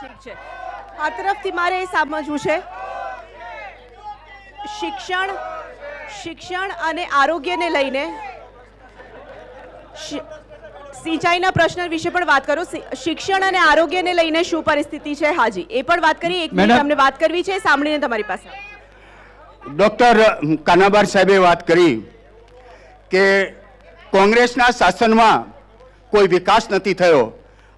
આ તરફથી મારે એ સમજવું છે શિક્ષણ શિક્ષણ અને આરોગ્યને લઈને સિંચાઈના પ્રશ્ન વિશે પણ વાત કરો શિક્ષણ અને આરોગ્યને લઈને શું પરિસ્થિતિ છે હાજી એ પણ વાત કરી એક મિનિટ અમને વાત કરવી છે સાંભળીને તમારી પાસે ડોક્ટર કાનાબાર સાહેબે વાત કરી કે કોંગ્રેસના શાસનમાં કોઈ વિકાસ નથી થયો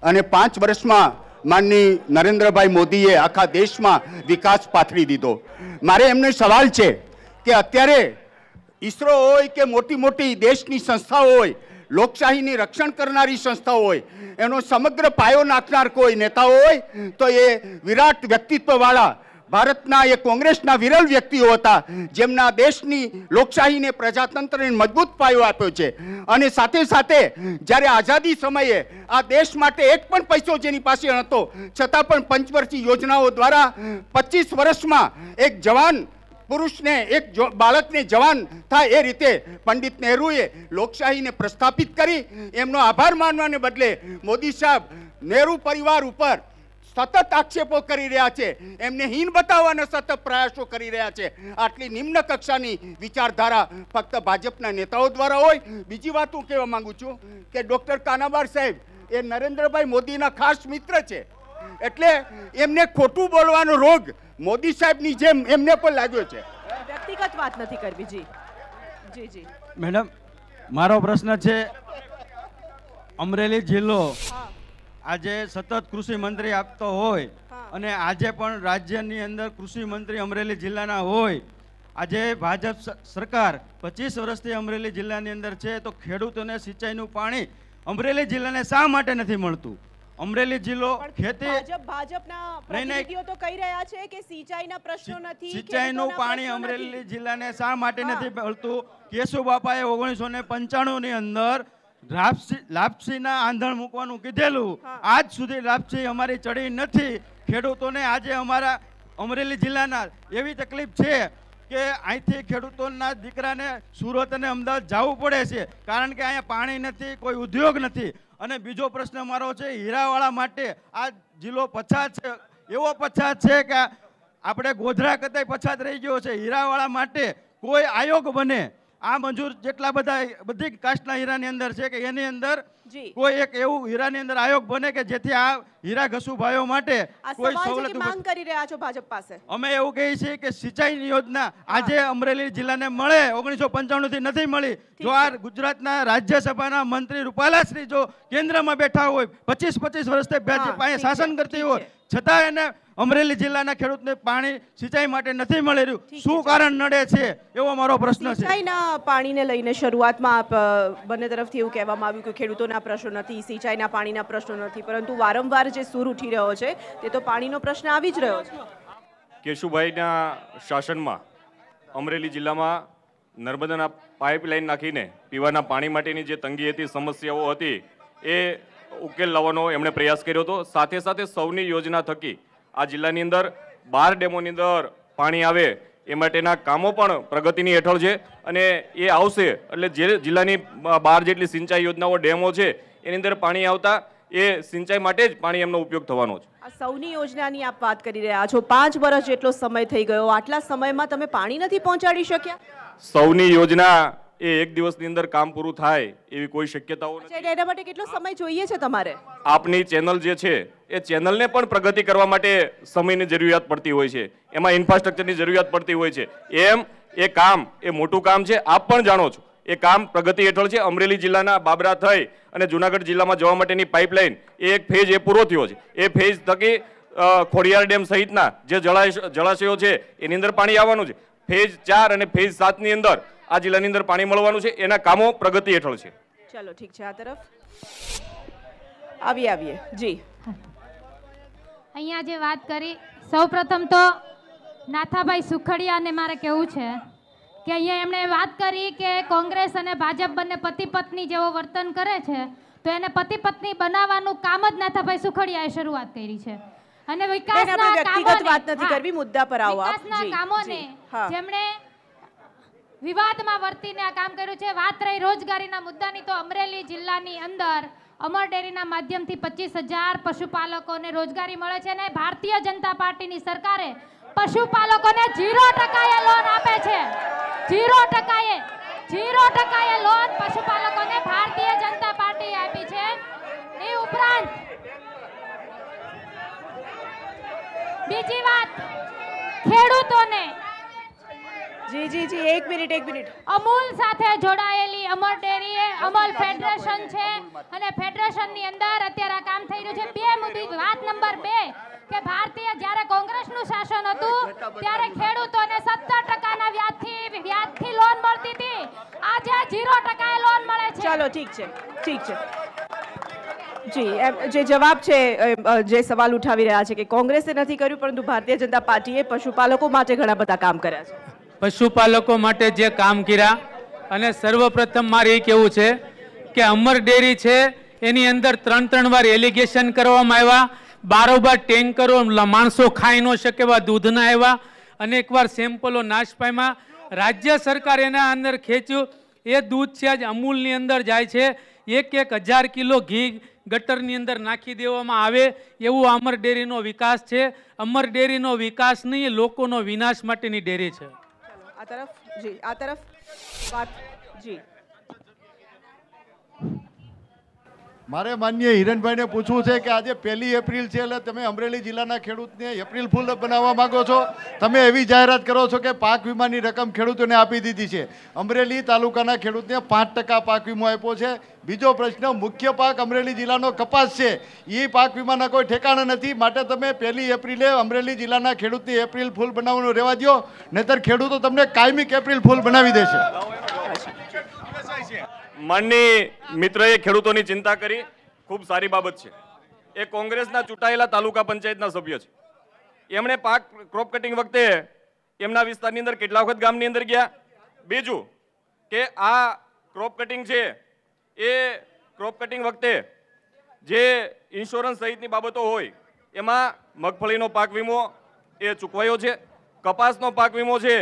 અને પાંચ વર્ષમાં માનની નરેન્દ્રભાઈ મોદીએ આખા દેશમાં વિકાસ પાથરી દીધો મારે એમને સવાલ છે કે અત્યારે ઈસરો હોય કે મોટી મોટી દેશની સંસ્થાઓ હોય લોકશાહીની રક્ષણ કરનારી સંસ્થાઓ હોય એનો સમગ્ર પાયો નાખનાર કોઈ નેતાઓ હોય તો એ વિરાટ વ્યક્તિત્વવાળા ભારતના એ કોંગ્રેસના વિરલ વ્યક્તિઓ હતા જેમના દેશની લોકશાહીને પ્રજાતંત્રને મજબૂત પાયો આપ્યો છે અને સાથે સાથે જ્યારે આઝાદી સમયે આ દેશ માટે એક પણ પૈસો જેની પાસે નહોતો છતાં પણ પંચવર્ષી યોજનાઓ દ્વારા પચીસ વર્ષમાં એક જવાન પુરુષને એક બાળકને જવાન થાય એ રીતે પંડિત નહેરુએ લોકશાહીને પ્રસ્થાપિત કરી એમનો આભાર માનવાને બદલે મોદી સાહેબ નહેરુ પરિવાર ઉપર સતત આક્ષેપો કરી રહ્યા છે એમને હીન બતાવવાના સતત પ્રયાસો કરી રહ્યા છે આટલી નિમ્ન કક્ષાની વિચારધારા ફક્ત ભાજપના નેતાઓ દ્વારા હોય બીજી વાત હું કહેવા માગું છું કે ડૉક્ટર કાનાબાર સાહેબ એ નરેન્દ્રભાઈ મોદીના ખાસ મિત્ર છે એટલે એમને ખોટું બોલવાનો રોગ મોદી સાહેબની જેમ એમને પણ લાગ્યો છે વ્યક્તિગત વાત નથી કરવી જી જી જી મેડમ મારો પ્રશ્ન છે અમરેલી જિલ્લો આજે સતત કૃષિ મંત્રી આપતો હોય અને આજે પણ રાજ્યની અંદર કૃષિ મંત્રી અમરેલી જિલ્લાના હોય આજે ભાજપ સરકાર પચીસ વર્ષથી અમરેલી જિલ્લાની અંદર છે તો ખેડૂતોને સિંચાઈનું પાણી અમરેલી જિલ્લાને શા માટે નથી મળતું અમરેલી જિલ્લો ખેતી રહ્યા છે કે સિંચાઈના પ્રશ્નો સિંચાઈનું પાણી અમરેલી જિલ્લાને શા માટે નથી મળતું કેશુ બાપાએ ઓગણીસો ની અંદર લાપસીના આંધણ મૂકવાનું કીધેલું આજ સુધી લાપસી અમારી ચડી નથી ખેડૂતોને આજે અમારા અમરેલી જિલ્લાના એવી તકલીફ છે કે અહીંથી ખેડૂતોના દીકરાને સુરત અને અમદાવાદ જવું પડે છે કારણ કે અહીંયા પાણી નથી કોઈ ઉદ્યોગ નથી અને બીજો પ્રશ્ન મારો છે હીરાવાળા માટે આ જિલ્લો પછાત છે એવો પછાત છે કે આપણે ગોધરા કરતાં પછાત રહી ગયો છે હીરાવાળા માટે કોઈ આયોગ બને આ મંજૂર જેટલા બધા બધી કાસ્ટના હીરાની અંદર છે કે એની અંદર કોઈ એક એવું હીરાની અંદર આયોગ બને કે જેથી આ હીરા ઘસુ ભાઈઓ માટે કોઈ સવલત માંગ કરી રહ્યા છો ભાજપ પાસે અમે એવું કહીએ છીએ કે સિંચાઈ યોજના આજે અમરેલી જિલ્લાને મળે ઓગણીસો પંચાણું થી નથી મળી જો આ ગુજરાતના રાજ્યસભાના મંત્રી રૂપાલાશ્રી જો કેન્દ્રમાં બેઠા હોય પચીસ પચીસ વર્ષથી ભાજપ અહીંયા શાસન કરતી હોય છતાં એને અમરેલી જિલ્લાના ખેડૂતને પાણી સિંચાઈ માટે નથી મળી રહ્યું શું કારણ નડે છે એવો મારો પ્રશ્ન છે સિંચાઈના પાણીને લઈને શરૂઆતમાં આપ બંને તરફથી એવું કહેવામાં આવ્યું કે ખેડૂતોના પ્રશ્નો નથી સિંચાઈના પાણીના પ્રશ્નો નથી પરંતુ વારંવાર જે સૂર ઉઠી રહ્યો છે તે તો પાણીનો પ્રશ્ન આવી જ રહ્યો છે કેશુભાઈના શાસનમાં અમરેલી જિલ્લામાં નર્મદાના પાઇપલાઇન નાખીને પીવાના પાણી માટેની જે તંગી હતી સમસ્યાઓ હતી એ ઉકેલ લાવવાનો એમણે પ્રયાસ કર્યો હતો સાથે સાથે સૌની યોજના થકી આ જિલ્લાની અંદર બાર ડેમોની અંદર પાણી આવે એ માટેના કામો પણ પ્રગતિની હેઠળ છે અને એ આવશે એટલે જે જિલ્લાની બાર જેટલી સિંચાઈ યોજનાઓ ડેમો છે એની અંદર પાણી આવતા એ સિંચાઈ માટે જ પાણી એમનો ઉપયોગ થવાનો છે આ સૌની યોજનાની આપ વાત કરી રહ્યા છો પાંચ વર્ષ જેટલો સમય થઈ ગયો આટલા સમયમાં તમે પાણી નથી પહોંચાડી શક્યા સૌની યોજના એ એક દિવસની અંદર કામ પૂરું થાય એવી કોઈ શક્યતાઓ નથી એના માટે કેટલો સમય જોઈએ છે તમારે આપની ચેનલ જે છે એ ચેનલને પણ પ્રગતિ કરવા માટે સમયની જરૂરિયાત પડતી હોય છે એમાં ઇન્ફ્રાસ્ટ્રક્ચરની જરૂરિયાત પડતી હોય છે એમ એ કામ એ મોટું કામ છે આપ પણ જાણો છો એ કામ પ્રગતિ હેઠળ છે અમરેલી જિલ્લાના બાબરા થઈ અને જુનાગઢ જિલ્લામાં જવા માટેની પાઇપલાઇન એ એક ફેઝ એ પૂરો થયો છે એ ફેજ થકી ખોડિયાર ડેમ સહિતના જે જળાશયો છે એની અંદર પાણી આવવાનું છે ફેજ ચાર અને ફેજ સાતની અંદર આ જિલ્લાની અંદર પાણી મળવાનું છે એના કામો પ્રગતિ હેઠળ છે ચાલો ઠીક છે આ તરફ આવીએ આવીએ જી અહીંયા જે વાત કરી સૌપ્રથમ તો નાથાભાઈ સુખડિયાને મારે કહેવું છે કે અહીંયા એમણે વાત કરી કે કોંગ્રેસ અને ભાજપ બંને પતિ પત્ની જેવો વર્તન કરે છે તો એને પતિ પત્ની બનાવવાનું કામ જ નાથાભાઈ સુખડિયાએ શરૂઆત કરી છે અને વિકાસના કામો વાત નથી કરવી મુદ્દા પર આવો વિકાસના કામોને જેમણે વિવાદમાં વર્તીને આ કામ કર્યું છે વાત રહી રોજગારીના મુદ્દાની તો અમરેલી જિલ્લાની અંદર અમર ડેરીના માધ્યમથી પચીસ હજાર પશુપાલકોને રોજગારી મળે છે અને ભારતીય જનતા પાર્ટીની સરકારે પશુપાલકોને ઝીરો ટકાએ લોન આપે છે ઝીરો ટકાએ ઝીરો ટકાએ લોન પશુપાલકોને ભારતીય જનતા પાર્ટી આપી છે એ ઉપરાંત બીજી વાત ખેડૂતોને જી જી જી એક મિનિટ એક મિનિટ અમૂલ સાથે જોડાયેલી અમર ડેરી એ અમલ ફેડરેશન છે અને ફેડરેશન ની અંદર અત્યારે આ કામ થઈ રહ્યું છે બે મુદ્દી વાત નંબર બે કે ભારતીય જ્યારે કોંગ્રેસનું શાસન હતું ત્યારે ખેડૂતોને સત્તર ટકા ટકાના વ્યાજ થી લોન મળતી હતી આજે ઝીરો ટકાએ લોન મળે છે ચાલો ઠીક છે ઠીક છે જી જે જવાબ છે જે સવાલ ઉઠાવી રહ્યા છે કે કોંગ્રેસે નથી કર્યું પરંતુ ભારતીય જનતા પાર્ટીએ પશુપાલકો માટે ઘણા બધા કામ કર્યા છે પશુપાલકો માટે જે કામ કર્યા અને સર્વપ્રથમ મારે એ કેવું છે કે અમર ડેરી છે એની અંદર ત્રણ ત્રણ વાર એલિગેશન કરવામાં આવ્યા બારોબાર ટેન્કરો માણસો ખાઈ ન શકે એવા દૂધ દૂધના આવ્યા અને એકવાર સેમ્પલો નાશ પામ્યા રાજ્ય સરકાર એના અંદર ખેંચ્યું એ દૂધ છે જ અમૂલની અંદર જાય છે એક એક હજાર કિલો ઘી ગટરની અંદર નાખી દેવામાં આવે એવું અમર ડેરીનો વિકાસ છે અમર ડેરીનો વિકાસ નહીં લોકોનો વિનાશ માટેની ડેરી છે આ તરફ જી આ તરફ વાત જી મારે માન્ય હિરણભાઈને પૂછવું છે કે આજે પહેલી એપ્રિલ છે એટલે તમે અમરેલી જિલ્લાના ખેડૂતને એપ્રિલ ફૂલ બનાવવા માગો છો તમે એવી જાહેરાત કરો છો કે પાક વીમાની રકમ ખેડૂતોને આપી દીધી છે અમરેલી તાલુકાના ખેડૂતને પાંચ ટકા પાક વીમો આપ્યો છે બીજો પ્રશ્ન મુખ્ય પાક અમરેલી જિલ્લાનો કપાસ છે એ પાક વીમાના કોઈ ઠેકાણા નથી માટે તમે પહેલી એપ્રિલે અમરેલી જિલ્લાના ખેડૂતને એપ્રિલ ફૂલ બનાવવાનું રહેવા દો નહીતર ખેડૂતો તમને કાયમી એપ્રિલ ફૂલ બનાવી દેશે માનની મિત્રએ ખેડૂતોની ચિંતા કરી ખૂબ સારી બાબત છે એ કોંગ્રેસના ચૂંટાયેલા તાલુકા પંચાયતના સભ્ય છે એમણે પાક ક્રોપ કટિંગ વખતે એમના વિસ્તારની અંદર કેટલા વખત ગામની અંદર ગયા બીજું કે આ ક્રોપ કટિંગ છે એ ક્રોપ કટિંગ વખતે જે ઇન્સ્યોરન્સ સહિતની બાબતો હોય એમાં મગફળીનો પાક વીમો એ ચૂકવાયો છે કપાસનો પાક વીમો છે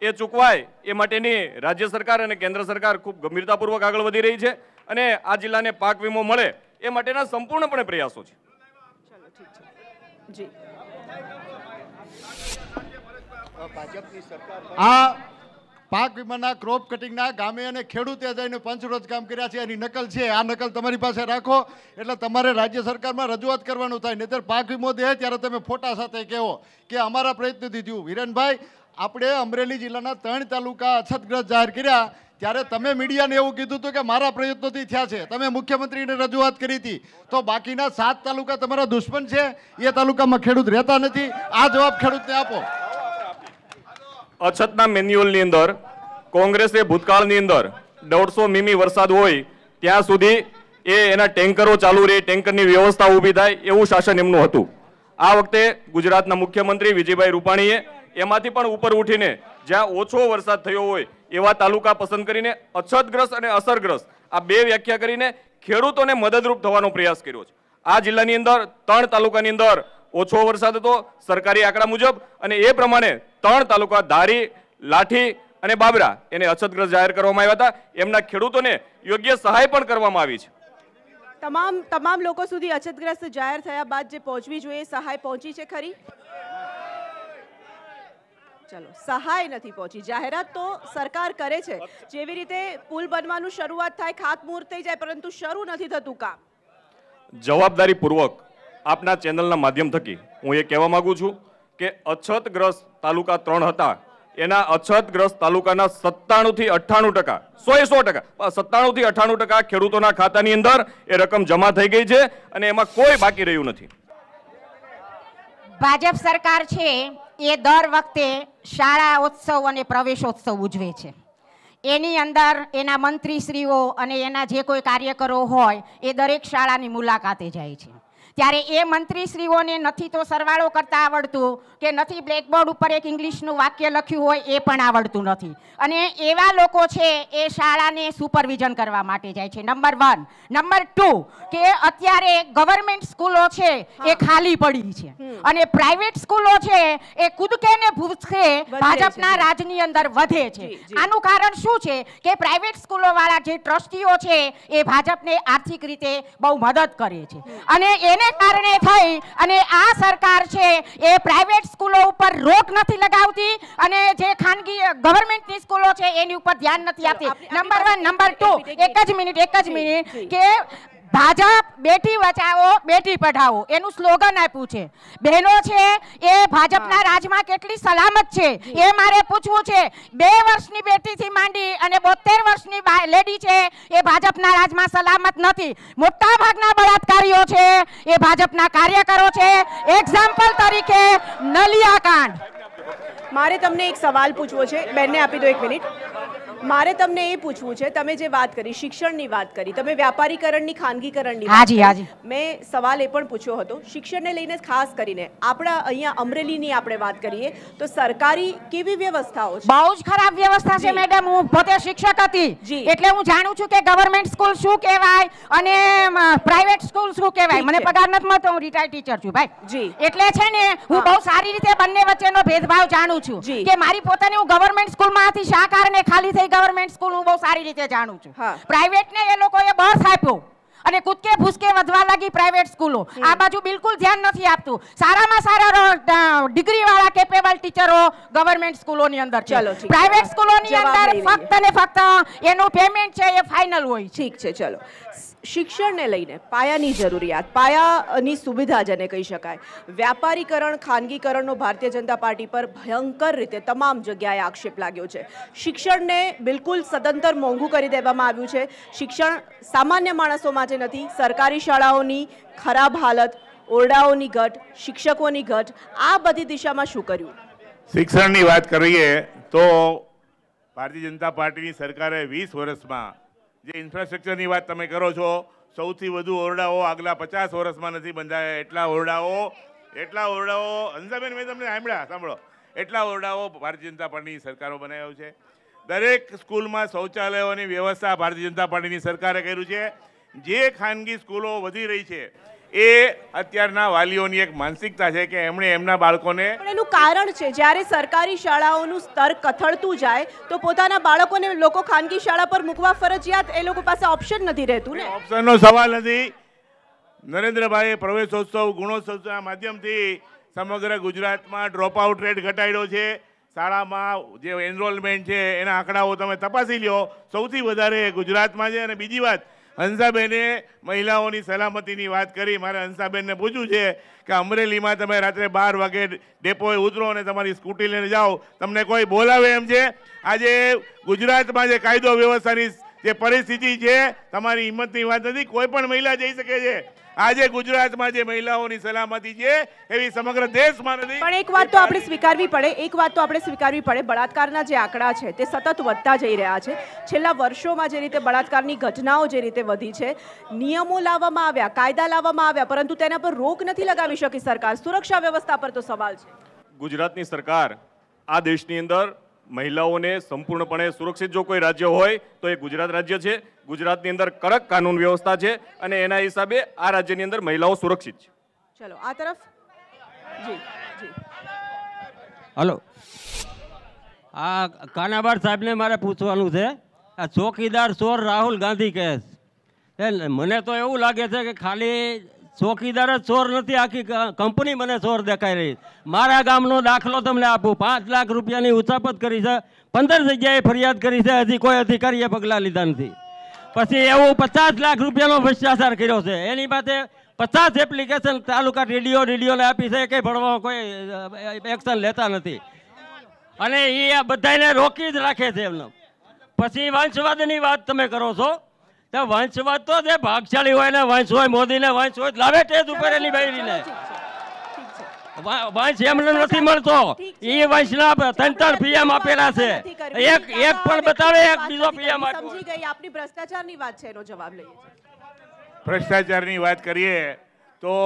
એ ચૂકવાય એ માટેની રાજ્ય સરકાર અને કેન્દ્ર સરકાર ખૂબ ગંભીરતાપૂર્વક આગળ વધી રહી છે અને આ જિલ્લાને પાક વીમો મળે એ માટેના સંપૂર્ણપણે પ્રયાસો છે જી આ પાક વીમાના ક્રોપ કટિંગના ગામે અને ખેડૂતે જઈને પંચરોજ કામ કર્યા છે એની નકલ છે આ નકલ તમારી પાસે રાખો એટલે તમારે રાજ્ય સરકારમાં રજૂઆત કરવાનું થાય નહીતર પાક વીમો દે ત્યારે તમે ફોટા સાથે કહો કે અમારા પ્રયત્નથી થયું વિરેનભાઈ આપણે અમરેલી જિલ્લાના ત્રણ તાલુકા અછતગ્રસ્ત જાહેર કર્યા ત્યારે તમે મીડિયાને એવું કીધું હતું કે મારા પ્રયત્નોથી થયા છે તમે મુખ્યમંત્રીને રજૂઆત કરી હતી તો બાકીના સાત તાલુકા તમારા દુશ્મન છે એ તાલુકામાં ખેડૂત રહેતા નથી આ જવાબ ખેડૂતને આપો અછતના મેન્યુઅલની અંદર કોંગ્રેસે ભૂતકાળની અંદર દોઢસો મીમી વરસાદ હોય ત્યાં સુધી એ એના ટેન્કરો ચાલુ રહે ટેન્કરની વ્યવસ્થા ઊભી થાય એવું શાસન એમનું હતું આ વખતે ગુજરાતના મુખ્યમંત્રી વિજયભાઈ રૂપાણીએ એમાંથી પણ ઉપર ઉઠીને જ્યાં ઓછો વરસાદ થયો હોય એવા તાલુકા પસંદ કરીને અછતગ્રસ્ત અને અસરગ્રસ્ત આ બે વ્યાખ્યા કરીને ખેડૂતોને મદદરૂપ થવાનો પ્રયાસ કર્યો છે આ જિલ્લાની અંદર ત્રણ તાલુકાની અંદર ઓછો વરસાદ હતો સરકારી આંકડા મુજબ અને એ પ્રમાણે ત્રણ તાલુકા ધારી લાઠી અને બાબરા એને અછતગ્રસ્ત જાહેર કરવામાં આવ્યા હતા એમના ખેડૂતોને યોગ્ય સહાય પણ કરવામાં આવી છે તમામ તમામ લોકો સુધી અછતગ્રસ્ત જાહેર થયા બાદ જે પહોંચવી જોઈએ સહાય પહોંચી છે ખરી ચલો સહાય નથી પહોંચી જાહેરાત તો સરકાર કરે છે જેવી રીતે પુલ બનવાનું શરૂઆત થાય ખાતમુહૂર્ત થઈ જાય પરંતુ શરૂ નથી થતું કામ જવાબદારી પૂર્વક આપના ચેનલના માધ્યમ થકી હું એ કહેવા માગું છું કે અછતગ્રસ્ત તાલુકા ત્રણ હતા એના અછતગ્રસ્ત તાલુકાના સત્તાણુંથી અઠ્ઠાણું ટકા સોએ સો ટકા સત્તાણુંથી અઠ્ઠાણું ટકા ખેડૂતોના ખાતાની અંદર એ રકમ જમા થઈ ગઈ છે અને એમાં કોઈ બાકી રહ્યું નથી ભાજપ સરકાર છે એ દર વખતે શાળા ઉત્સવ અને પ્રવેશોત્સવ ઉજવે છે એની અંદર એના મંત્રીશ્રીઓ અને એના જે કોઈ કાર્યકરો હોય એ દરેક શાળાની મુલાકાતે જાય છે ત્યારે એ મંત્રીશ્રીઓને નથી તો સરવાળો કરતા આવડતું કે નથી બ્લેકબોર્ડ ઉપર એક ઇંગ્લિશનું વાક્ય લખ્યું હોય એ પણ આવડતું નથી અને એવા લોકો છે એ શાળાને સુપરવિઝન કરવા માટે જાય છે નંબર વન નંબર ટુ કે અત્યારે ગવર્મેન્ટ સ્કૂલો છે એ ખાલી પડી છે અને પ્રાઇવેટ સ્કૂલો છે એ કૂદકે ને ભૂસકે ભાજપના રાજની અંદર વધે છે આનું કારણ શું છે કે પ્રાઇવેટ સ્કૂલો વાળા જે ટ્રસ્ટીઓ છે એ ભાજપને આર્થિક રીતે બહુ મદદ કરે છે અને એને જેને કારણે થઈ અને આ સરકાર છે એ પ્રાઇવેટ સ્કૂલો ઉપર રોક નથી લગાવતી અને જે ખાનગી ગવર્મેન્ટ ની સ્કૂલો છે એની ઉપર ધ્યાન નથી આપતી નંબર વન નંબર ટુ એક જ મિનિટ એક જ મિનિટ કે ભાજપ બેટી બચાવો બેટી પઢાવો એનું સ્લોગન આપ્યું છે બહેનો છે એ ભાજપના રાજમાં કેટલી સલામત છે એ મારે પૂછવું છે બે વર્ષની બેટીથી માંડી અને બોતેર વર્ષની લેડી છે એ ભાજપના રાજમાં સલામત નથી મોટા ભાગના બળાત્કારીઓ છે એ ભાજપના કાર્યકરો છે એક્ઝામ્પલ તરીકે નલિયા કાંડ મારે તમને એક સવાલ પૂછવો છે બેનને આપી દો એક મિનિટ મારે તમને એ પૂછવું છે તમે જે વાત કરી શિક્ષણની વાત કરી તમે વ્યાપારીકરણની ખાનગીકરણની હાજી હાજી મેં સવાલ એ પણ પૂછ્યો હતો શિક્ષણને લઈને ખાસ કરીને આપણા અહીંયા અમરેલીની આપણે વાત કરીએ તો સરકારી કેવી વ્યવસ્થાઓ છે બહુ જ ખરાબ વ્યવસ્થા છે મેડમ હું પોતે શિક્ષક હતી એટલે હું જાણું છું કે ગવર્મેન્ટ સ્કૂલ શું કહેવાય અને પ્રાઇવેટ સ્કૂલ શું કહેવાય મને પગાર નથી મળતો હું રિટાયર ટીચર છું ભાઈ જી એટલે છે ને હું બહુ સારી રીતે બંને વચ્ચેનો ભેદભાવ જાણું છું કે મારી પોતાની હું ગવર્મેન્ટ સ્કૂલમાં હતી શા કારણે ખાલી થઈ ગવર્મેન્ટ સ્કૂલ હું બહુ સારી રીતે જાણું છું પ્રાઇવેટને એ લોકોએ બસ આપ્યો અને કૂદકે ભૂસકે વધવા લાગી પ્રાઇવેટ સ્કૂલો આ બાજુ બિલકુલ ધ્યાન નથી આપતું સારામાં સારા ડિગ્રી વાળા કેપેબલ ટીચરો ગવર્મેન્ટ સ્કૂલોની અંદર છે પ્રાઇવેટ સ્કૂલોની અંદર ફક્ત ને ફક્ત એનું પેમેન્ટ છે એ ફાઇનલ હોય ઠીક છે ચલો શિક્ષણને લઈને પાયાની જરૂરિયાત પાયાની સુવિધા જેને કહી શકાય વ્યાપારીકરણ ખાનગીકરણનો ભારતીય જનતા પાર્ટી પર ભયંકર રીતે તમામ જગ્યાએ આક્ષેપ લાગ્યો છે શિક્ષણને બિલકુલ સદંતર મોંઘું કરી દેવામાં આવ્યું છે શિક્ષણ સામાન્ય માણસો માટે નથી સરકારી શાળાઓની ખરાબ હાલત ઓરડાઓની ઘટ શિક્ષકોની ઘટ આ બધી દિશામાં શું કર્યું શિક્ષણની વાત કરીએ તો ભારતીય જનતા પાર્ટીની સરકારે વીસ વર્ષમાં જે ઇન્ફ્રાસ્ટ્રક્ચરની વાત તમે કરો છો સૌથી વધુ ઓરડાઓ આગલા પચાસ વર્ષમાં નથી બંધાયા એટલા ઓરડાઓ એટલા ઓરડાઓ અંજાબેન મેં તમને સાંભળ્યા સાંભળો એટલા ઓરડાઓ ભારતીય જનતા પાર્ટીની સરકારો બનાવ્યો છે દરેક સ્કૂલમાં શૌચાલયોની વ્યવસ્થા ભારતીય જનતા પાર્ટીની સરકારે કર્યું છે જે ખાનગી સ્કૂલો વધી રહી છે એ અત્યારના વાલીઓની એક માનસિકતા છે કે એમણે એમના બાળકોને એનું કારણ છે જ્યારે સરકારી શાળાઓનું સ્તર કથળતું જાય તો પોતાના બાળકોને લોકો ખાનગી શાળા પર મૂકવા ફરજિયાત એ લોકો પાસે ઓપ્શન નથી રહેતું ને ઓપ્શનનો સવાલ નથી નરેન્દ્રભાઈએ પ્રવેશોત્સવ ગુણોત્સવના માધ્યમથી સમગ્ર ગુજરાતમાં ડ્રોપ આઉટ રેટ ઘટાડ્યો છે શાળામાં જે એનરોલમેન્ટ છે એના આંકડાઓ તમે તપાસી લ્યો સૌથી વધારે ગુજરાતમાં છે અને બીજી વાત હંસાબેને મહિલાઓની સલામતીની વાત કરી મારે હંસાબેનને પૂછ્યું છે કે અમરેલીમાં તમે રાત્રે બાર વાગે ડેપોએ ઉતરો અને તમારી સ્કૂટી લઈને જાઓ તમને કોઈ બોલાવે એમ છે આજે ગુજરાતમાં જે કાયદો વ્યવસ્થાની જે પરિસ્થિતિ છે તમારી હિંમતની વાત નથી કોઈ પણ મહિલા જઈ શકે છે આજે ગુજરાતમાં જે મહિલાઓની સલામતી છે એવી સમગ્ર દેશમાં નથી પણ એક વાત તો આપણે સ્વીકારવી પડે એક વાત તો આપણે સ્વીકારવી પડે બળાત્કારના જે આંકડા છે તે સતત વધતા જઈ રહ્યા છે છેલ્લા વર્ષોમાં જે રીતે બળાત્કારની ઘટનાઓ જે રીતે વધી છે નિયમો લાવવામાં આવ્યા કાયદા લાવવામાં આવ્યા પરંતુ તેના પર રોક નથી લગાવી શકી સરકાર સુરક્ષા વ્યવસ્થા પર તો સવાલ છે ગુજરાતની સરકાર આ દેશની અંદર મહિલાઓને સંપૂર્ણપણે સુરક્ષિત જો કોઈ રાજ્ય હોય તો એ ગુજરાત રાજ્ય છે ગુજરાતની અંદર કડક કાનૂન વ્યવસ્થા છે અને એના હિસાબે આ રાજ્યની અંદર મહિલાઓ સુરક્ષિત છે ચલો આ તરફ હલો આ કાનાબાર સાહેબને મારે પૂછવાનું છે આ ચોકીદાર ચોર રાહુલ ગાંધી કહે છે મને તો એવું લાગે છે કે ખાલી ચોકીદાર જ ચોર નથી આખી કંપની મને ચોર દેખાઈ રહી મારા ગામનો દાખલો તમને આપું પાંચ લાખ રૂપિયાની ઉચાપત કરી છે પંદર જગ્યાએ ફરિયાદ કરી છે હજી કોઈ અધિકારીએ પગલાં લીધા નથી પછી એવું પચાસ લાખ રૂપિયાનો ભ્રષ્ટાચાર કર્યો છે એની પાસે પચાસ એપ્લિકેશન તાલુકા રેડિયો રેડિયોને આપી છે કે ભણવા કોઈ એક્શન લેતા નથી અને એ બધાને રોકી જ રાખે છે એમનો પછી વંશવાદની વાત તમે કરો છો ત્યાં વંશવાદ તો છે ભાગશાળી હોય ને વંશ હોય મોદીને વંશ હોય લાવે ટેજ ઉપર એની બૈરીને વંશ એમને નથી મળતો એ વંશના ત્રણ પીએમ આપેલા છે એક એક પણ બતાવે એક બીજો પીએમ સમજી ગઈ આપની ભ્રષ્ટાચારની વાત છે એનો જવાબ લઈએ ભ્રષ્ટાચારની વાત કરીએ તો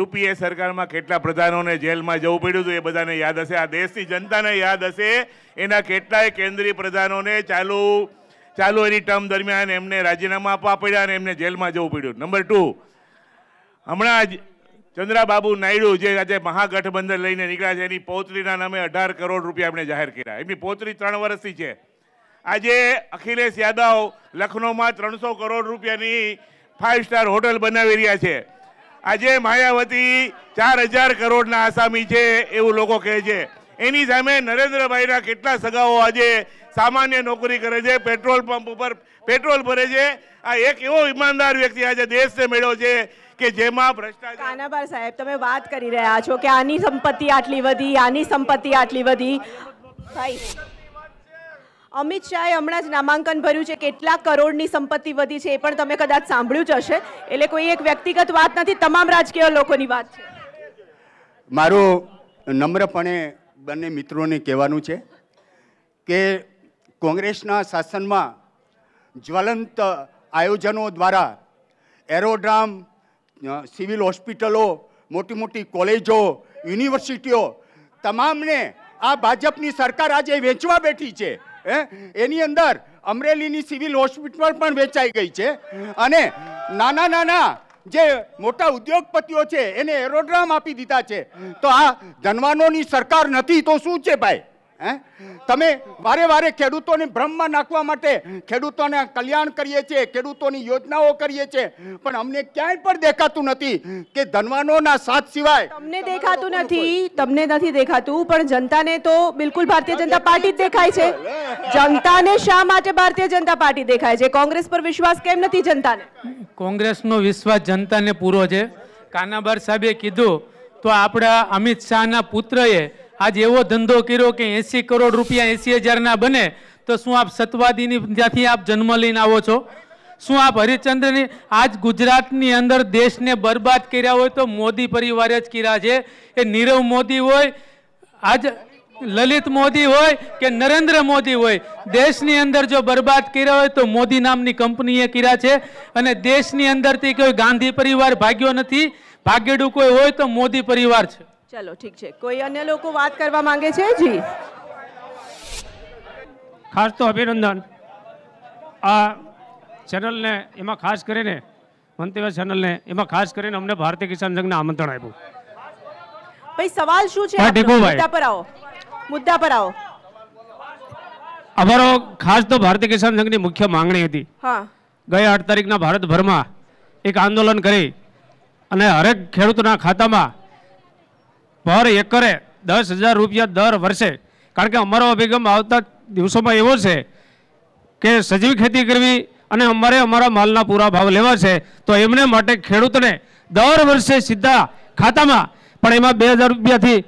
યુપીએ સરકારમાં કેટલા પ્રધાનોને જેલમાં જવું પડ્યું હતું એ બધાને યાદ હશે આ દેશની જનતાને યાદ હશે એના કેટલાય કેન્દ્રીય પ્રધાનોને ચાલુ ચાલુ એની ટર્મ દરમિયાન એમને રાજીનામા આપવા પડ્યા અને એમને જેલમાં જવું પડ્યું નંબર ટુ હમણાં જ ચંદ્રાબાબુ નાયડુ જે આજે મહાગઠબંધન લઈને નીકળ્યા છે એની પૌત્રીના નામે અઢાર કરોડ રૂપિયા એમણે જાહેર કર્યા એમની પૌત્રી ત્રણ વર્ષથી છે આજે અખિલેશ યાદવ લખનૌમાં ત્રણસો કરોડ રૂપિયાની ફાઇવ સ્ટાર હોટલ બનાવી રહ્યા છે આજે માયાવતી ચાર હજાર કરોડના આસામી છે એવું લોકો કહે છે એની સામે નરેન્દ્રભાઈના કેટલા સગાઓ આજે સામાન્ય નોકરી કરે છે પેટ્રોલ પંપ ઉપર પેટ્રોલ ભરે છે આ એક એવો ઈમાનદાર વ્યક્તિ આજે દેશને મેળ્યો છે કે જેમાં ભ્રષ્ટાચાર કાનાબાર સાહેબ તમે વાત કરી રહ્યા છો કે આની સંપત્તિ આટલી વધી આની સંપત્તિ આટલી વધી ભાઈ અમિત શાહે હમણાં જ નામાંકન ભર્યું છે કેટલા કરોડની સંપત્તિ વધી છે એ પણ તમે કદાચ સાંભળ્યું જ હશે એટલે કોઈ એક વ્યક્તિગત વાત નથી તમામ રાજકીય લોકોની વાત છે મારું નમ્રપણે બંને મિત્રોને કહેવાનું છે કે કોંગ્રેસના શાસનમાં જ્વલંત આયોજનો દ્વારા એરોડ્રામ સિવિલ હોસ્પિટલો મોટી મોટી કોલેજો યુનિવર્સિટીઓ તમામને આ ભાજપની સરકાર આજે વેચવા બેઠી છે એની અંદર અમરેલીની સિવિલ હોસ્પિટલ પણ વેચાઈ ગઈ છે અને નાના નાના જે મોટા ઉદ્યોગપતિઓ છે એને એરોડ્રામ આપી દીધા છે તો આ ધનવાનોની સરકાર નથી તો શું છે ભાઈ હે તમે વારે વારે ખેડૂતોને ભ્રમમાં નાખવા માટે ખેડૂતોને કલ્યાણ કરીએ છીએ ખેડૂતોની યોજનાઓ કરીએ છીએ પણ અમને ક્યાંય પણ દેખાતું નથી કે ધનવાનોના સાથ સિવાય તમને દેખાતું નથી તમને નથી દેખાતું પણ જનતાને તો બિલકુલ ભારતીય જનતા પાર્ટી જ દેખાય છે જનતાને શા માટે ભારતીય જનતા પાર્ટી દેખાય છે કોંગ્રેસ પર વિશ્વાસ કેમ નથી જનતાને કોંગ્રેસનો વિશ્વાસ જનતાને પૂરો છે કાનાબાર સાહેબે કીધું તો આપણા અમિત શાહના પુત્રએ આજ એવો ધંધો કર્યો કે એંસી કરોડ રૂપિયા એંસી હજારના બને તો શું આપ સત્વાદીની ત્યાંથી આપ જન્મ લઈને આવો છો શું આપ હરિશ્ચંદ્રની આજ ગુજરાતની અંદર દેશને બરબાદ કર્યા હોય તો મોદી પરિવારે જ કર્યા છે એ નીરવ મોદી હોય આજ લલિત મોદી હોય કે નરેન્દ્ર મોદી હોય દેશની અંદર જો બરબાદ કર્યા હોય તો મોદી નામની કંપનીએ કર્યા છે અને દેશની અંદરથી કોઈ ગાંધી પરિવાર ભાગ્યો નથી ભાગેડું કોઈ હોય તો મોદી પરિવાર છે ચલો ઠીક છે કોઈ અન્ય લોકો વાત કરવા માંગે છે જી ખાસ તો અભિનંદન આ ચેનલને એમાં ખાસ કરીને મંતવ્ય ચેનલને એમાં ખાસ કરીને અમને ભારતીય કિસાન સંઘને આમંત્રણ આપ્યું ભાઈ સવાલ શું છે મુદ્દા પર આવો મુદ્દા પર આવો અમારો ખાસ તો ભારતીય કિસાન સંઘની મુખ્ય માંગણી હતી ગયા આઠ તારીખના ભારતભરમાં એક આંદોલન કરી અને હરેક ખેડૂતના ખાતામાં પર એકરે દસ હજાર રૂપિયા દર વર્ષે કારણ કે અમારો અભિગમ આવતા દિવસોમાં એવો છે કે સજીવ ખેતી કરવી અને અમારે અમારા માલના પૂરા ભાવ લેવા છે તો એમને માટે ખેડૂતને દર વર્ષે સીધા ખાતામાં પણ એમાં બે હજાર રૂપિયાથી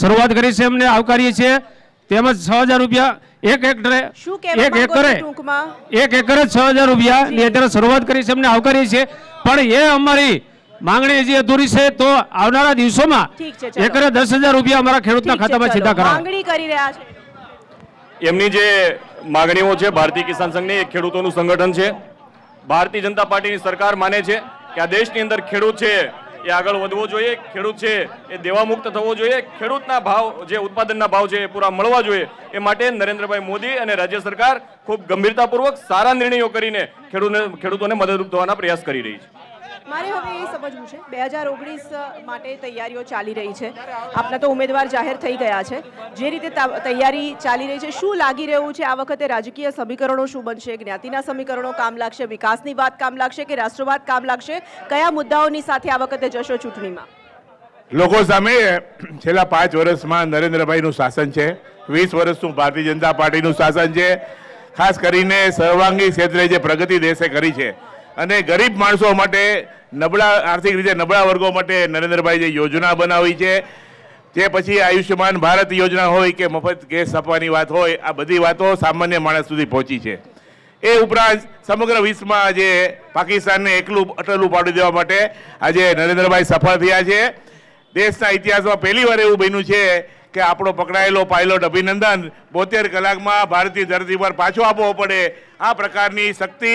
શરૂઆત કરી છે એમને આવકારીએ છીએ તેમજ છ હજાર રૂપિયા એક હેક્ટરે એક એકરે એક એકરે છ હજાર રૂપિયા ની અત્યારે શરૂઆત કરી છે એમને આવકારીએ છીએ પણ એ અમારી માંગણી હજી અધૂરી છે તો આવનારા દિવસોમાં એકરે દસ હજાર રૂપિયા અમારા ખેડૂતના ખાતામાં સીધા કરાવ માંગણી કરી રહ્યા છે એમની જે માંગણીઓ છે ભારતીય કિસાન સંઘની એક ખેડૂતોનું સંગઠન છે ભારતીય જનતા પાર્ટીની સરકાર માને છે કે આ દેશની અંદર ખેડૂત છે એ આગળ વધવો જોઈએ ખેડૂત છે એ દેવામુક્ત થવો જોઈએ ખેડૂતના ભાવ જે ઉત્પાદનના ભાવ છે એ પૂરા મળવા જોઈએ એ માટે નરેન્દ્રભાઈ મોદી અને રાજ્ય સરકાર ખૂબ ગંભીરતાપૂર્વક સારા નિર્ણયો કરીને ખેડૂતને ખેડૂતોને મદદરૂપ થવાના પ્રયાસ કરી રહી છે મારે હવે એ સમજવું છે બે હજાર ઓગણીસ માટે તૈયારીઓ ચાલી રહી છે આપના તો ઉમેદવાર જાહેર થઈ ગયા છે જે રીતે તૈયારી ચાલી રહી છે શું લાગી રહ્યું છે આ વખતે રાજકીય સમીકરણો શું બનશે જ્ઞાતિના સમીકરણો કામ લાગશે વિકાસની વાત કામ લાગશે કે રાષ્ટ્રવાદ કામ લાગશે કયા મુદ્દાઓની સાથે આ વખતે જશો ચૂંટણીમાં લોકો સામે છેલ્લા પાંચ વર્ષમાં નરેન્દ્રભાઈનું શાસન છે વીસ વર્ષનું ભારતીય જનતા પાર્ટીનું શાસન છે ખાસ કરીને સર્વાંગી ક્ષેત્રે જે પ્રગતિ દેશે કરી છે અને ગરીબ માણસો માટે નબળા આર્થિક રીતે નબળા વર્ગો માટે નરેન્દ્રભાઈ જે યોજના બનાવી છે તે પછી આયુષ્યમાન ભારત યોજના હોય કે મફત ગેસ આપવાની વાત હોય આ બધી વાતો સામાન્ય માણસ સુધી પહોંચી છે એ ઉપરાંત સમગ્ર વિશ્વમાં આજે પાકિસ્તાનને એકલું અટલું પાડી દેવા માટે આજે નરેન્દ્રભાઈ સફળ થયા છે દેશના ઇતિહાસમાં પહેલીવાર એવું બન્યું છે કે આપણો પકડાયેલો પાયલોટ અભિનંદન બોતેર કલાકમાં ભારતીય ધરતી પર પાછો આપવો પડે આ પ્રકારની શક્તિ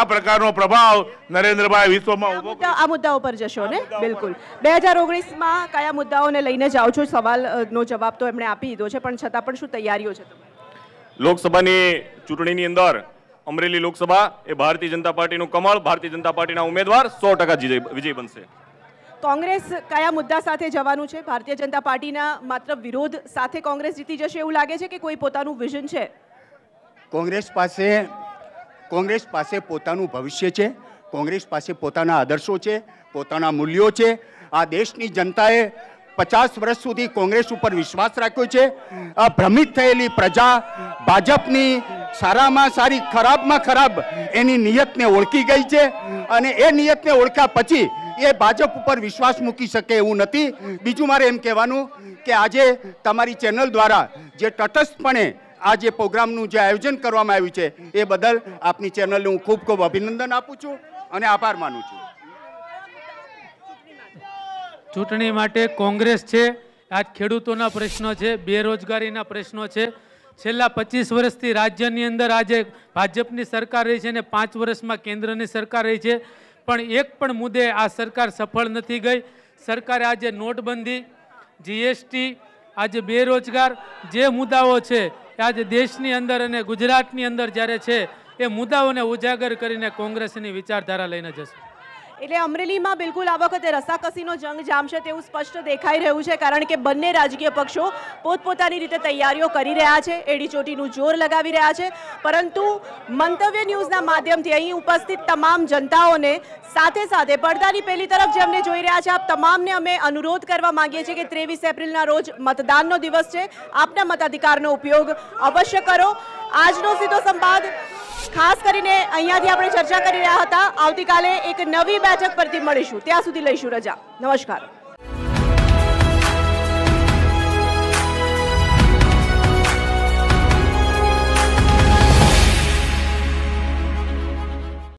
આ પ્રકારનો પ્રભાવ નરેન્દ્રભાઈ વિશ્વમાં આ મુદ્દા ઉપર જશો ને બિલકુલ બે હજાર ઓગણીસમાં કયા મુદ્દાઓને લઈને જાઓ છો સવાલનો જવાબ તો એમણે આપી દીધો છે પણ છતાં પણ શું તૈયારીઓ છે લોકસભાની ચૂંટણીની અંદર અમરેલી લોકસભા એ ભારતીય જનતા પાર્ટીનું કમળ ભારતીય જનતા પાર્ટીના ઉમેદવાર સો ટકા વિજય બનશે કોંગ્રેસ કયા મુદ્દા સાથે જવાનું છે ભારતીય જનતા પાર્ટીના માત્ર વિરોધ સાથે કોંગ્રેસ જીતી જશે એવું લાગે છે કે કોઈ પોતાનું વિઝન છે કોંગ્રેસ પાસે કોંગ્રેસ પાસે પોતાનું ભવિષ્ય છે કોંગ્રેસ પાસે પોતાના આદર્શો છે પોતાના મૂલ્યો છે આ દેશની જનતાએ પચાસ વર્ષ સુધી કોંગ્રેસ ઉપર વિશ્વાસ રાખ્યો છે આ ભ્રમિત થયેલી પ્રજા ભાજપની સારામાં સારી ખરાબમાં ખરાબ એની નિયતને ઓળખી ગઈ છે અને એ નિયતને ઓળખ્યા પછી એ ભાજપ ઉપર વિશ્વાસ મૂકી શકે એવું નથી બીજું મારે એમ કહેવાનું કે આજે તમારી ચેનલ દ્વારા જે તટસ્થપણે આ જે પ્રોગ્રામનું જે આયોજન કરવામાં આવ્યું છે એ બદલ આપની ચેનલને હું ખૂબ ખૂબ અભિનંદન આપું છું અને આભાર માનું છું ચૂંટણી માટે કોંગ્રેસ છે આ ખેડૂતોના પ્રશ્નો છે બેરોજગારીના પ્રશ્નો છે છેલ્લા પચીસ વર્ષથી રાજ્યની અંદર આજે ભાજપની સરકાર રહી છે અને પાંચ વર્ષમાં કેન્દ્રની સરકાર રહી છે પણ એક પણ મુદ્દે આ સરકાર સફળ નથી ગઈ સરકારે આજે નોટબંધી જીએસટી આજે બેરોજગાર જે મુદ્દાઓ છે એ આજે દેશની અંદર અને ગુજરાતની અંદર જ્યારે છે એ મુદ્દાઓને ઉજાગર કરીને કોંગ્રેસની વિચારધારા લઈને જશે એટલે અમરેલીમાં બિલકુલ આ વખતે રસાકસીનો જંગ જામશે તેવું સ્પષ્ટ દેખાઈ રહ્યું છે કારણ કે બંને રાજકીય પક્ષો પોતપોતાની રીતે તૈયારીઓ કરી રહ્યા છે એડીચોટીનું જોર લગાવી રહ્યા છે પરંતુ મંતવ્ય ન્યૂઝના માધ્યમથી અહીં ઉપસ્થિત તમામ જનતાઓને સાથે સાથે પડદાની પહેલી તરફ જેમને જોઈ રહ્યા છે આપ તમામને અમે અનુરોધ કરવા માગીએ છીએ કે ત્રેવીસ એપ્રિલના રોજ મતદાનનો દિવસ છે આપના મતાધિકારનો ઉપયોગ અવશ્ય કરો આજનો સીધો સંવાદ ખાસ કરીને અહીંયાથી આપણે ચર્ચા કરી રહ્યા હતા આવતીકાલે એક નવી બેઠક પરથી મળીશું ત્યાં સુધી લઈશું રજા નમસ્કાર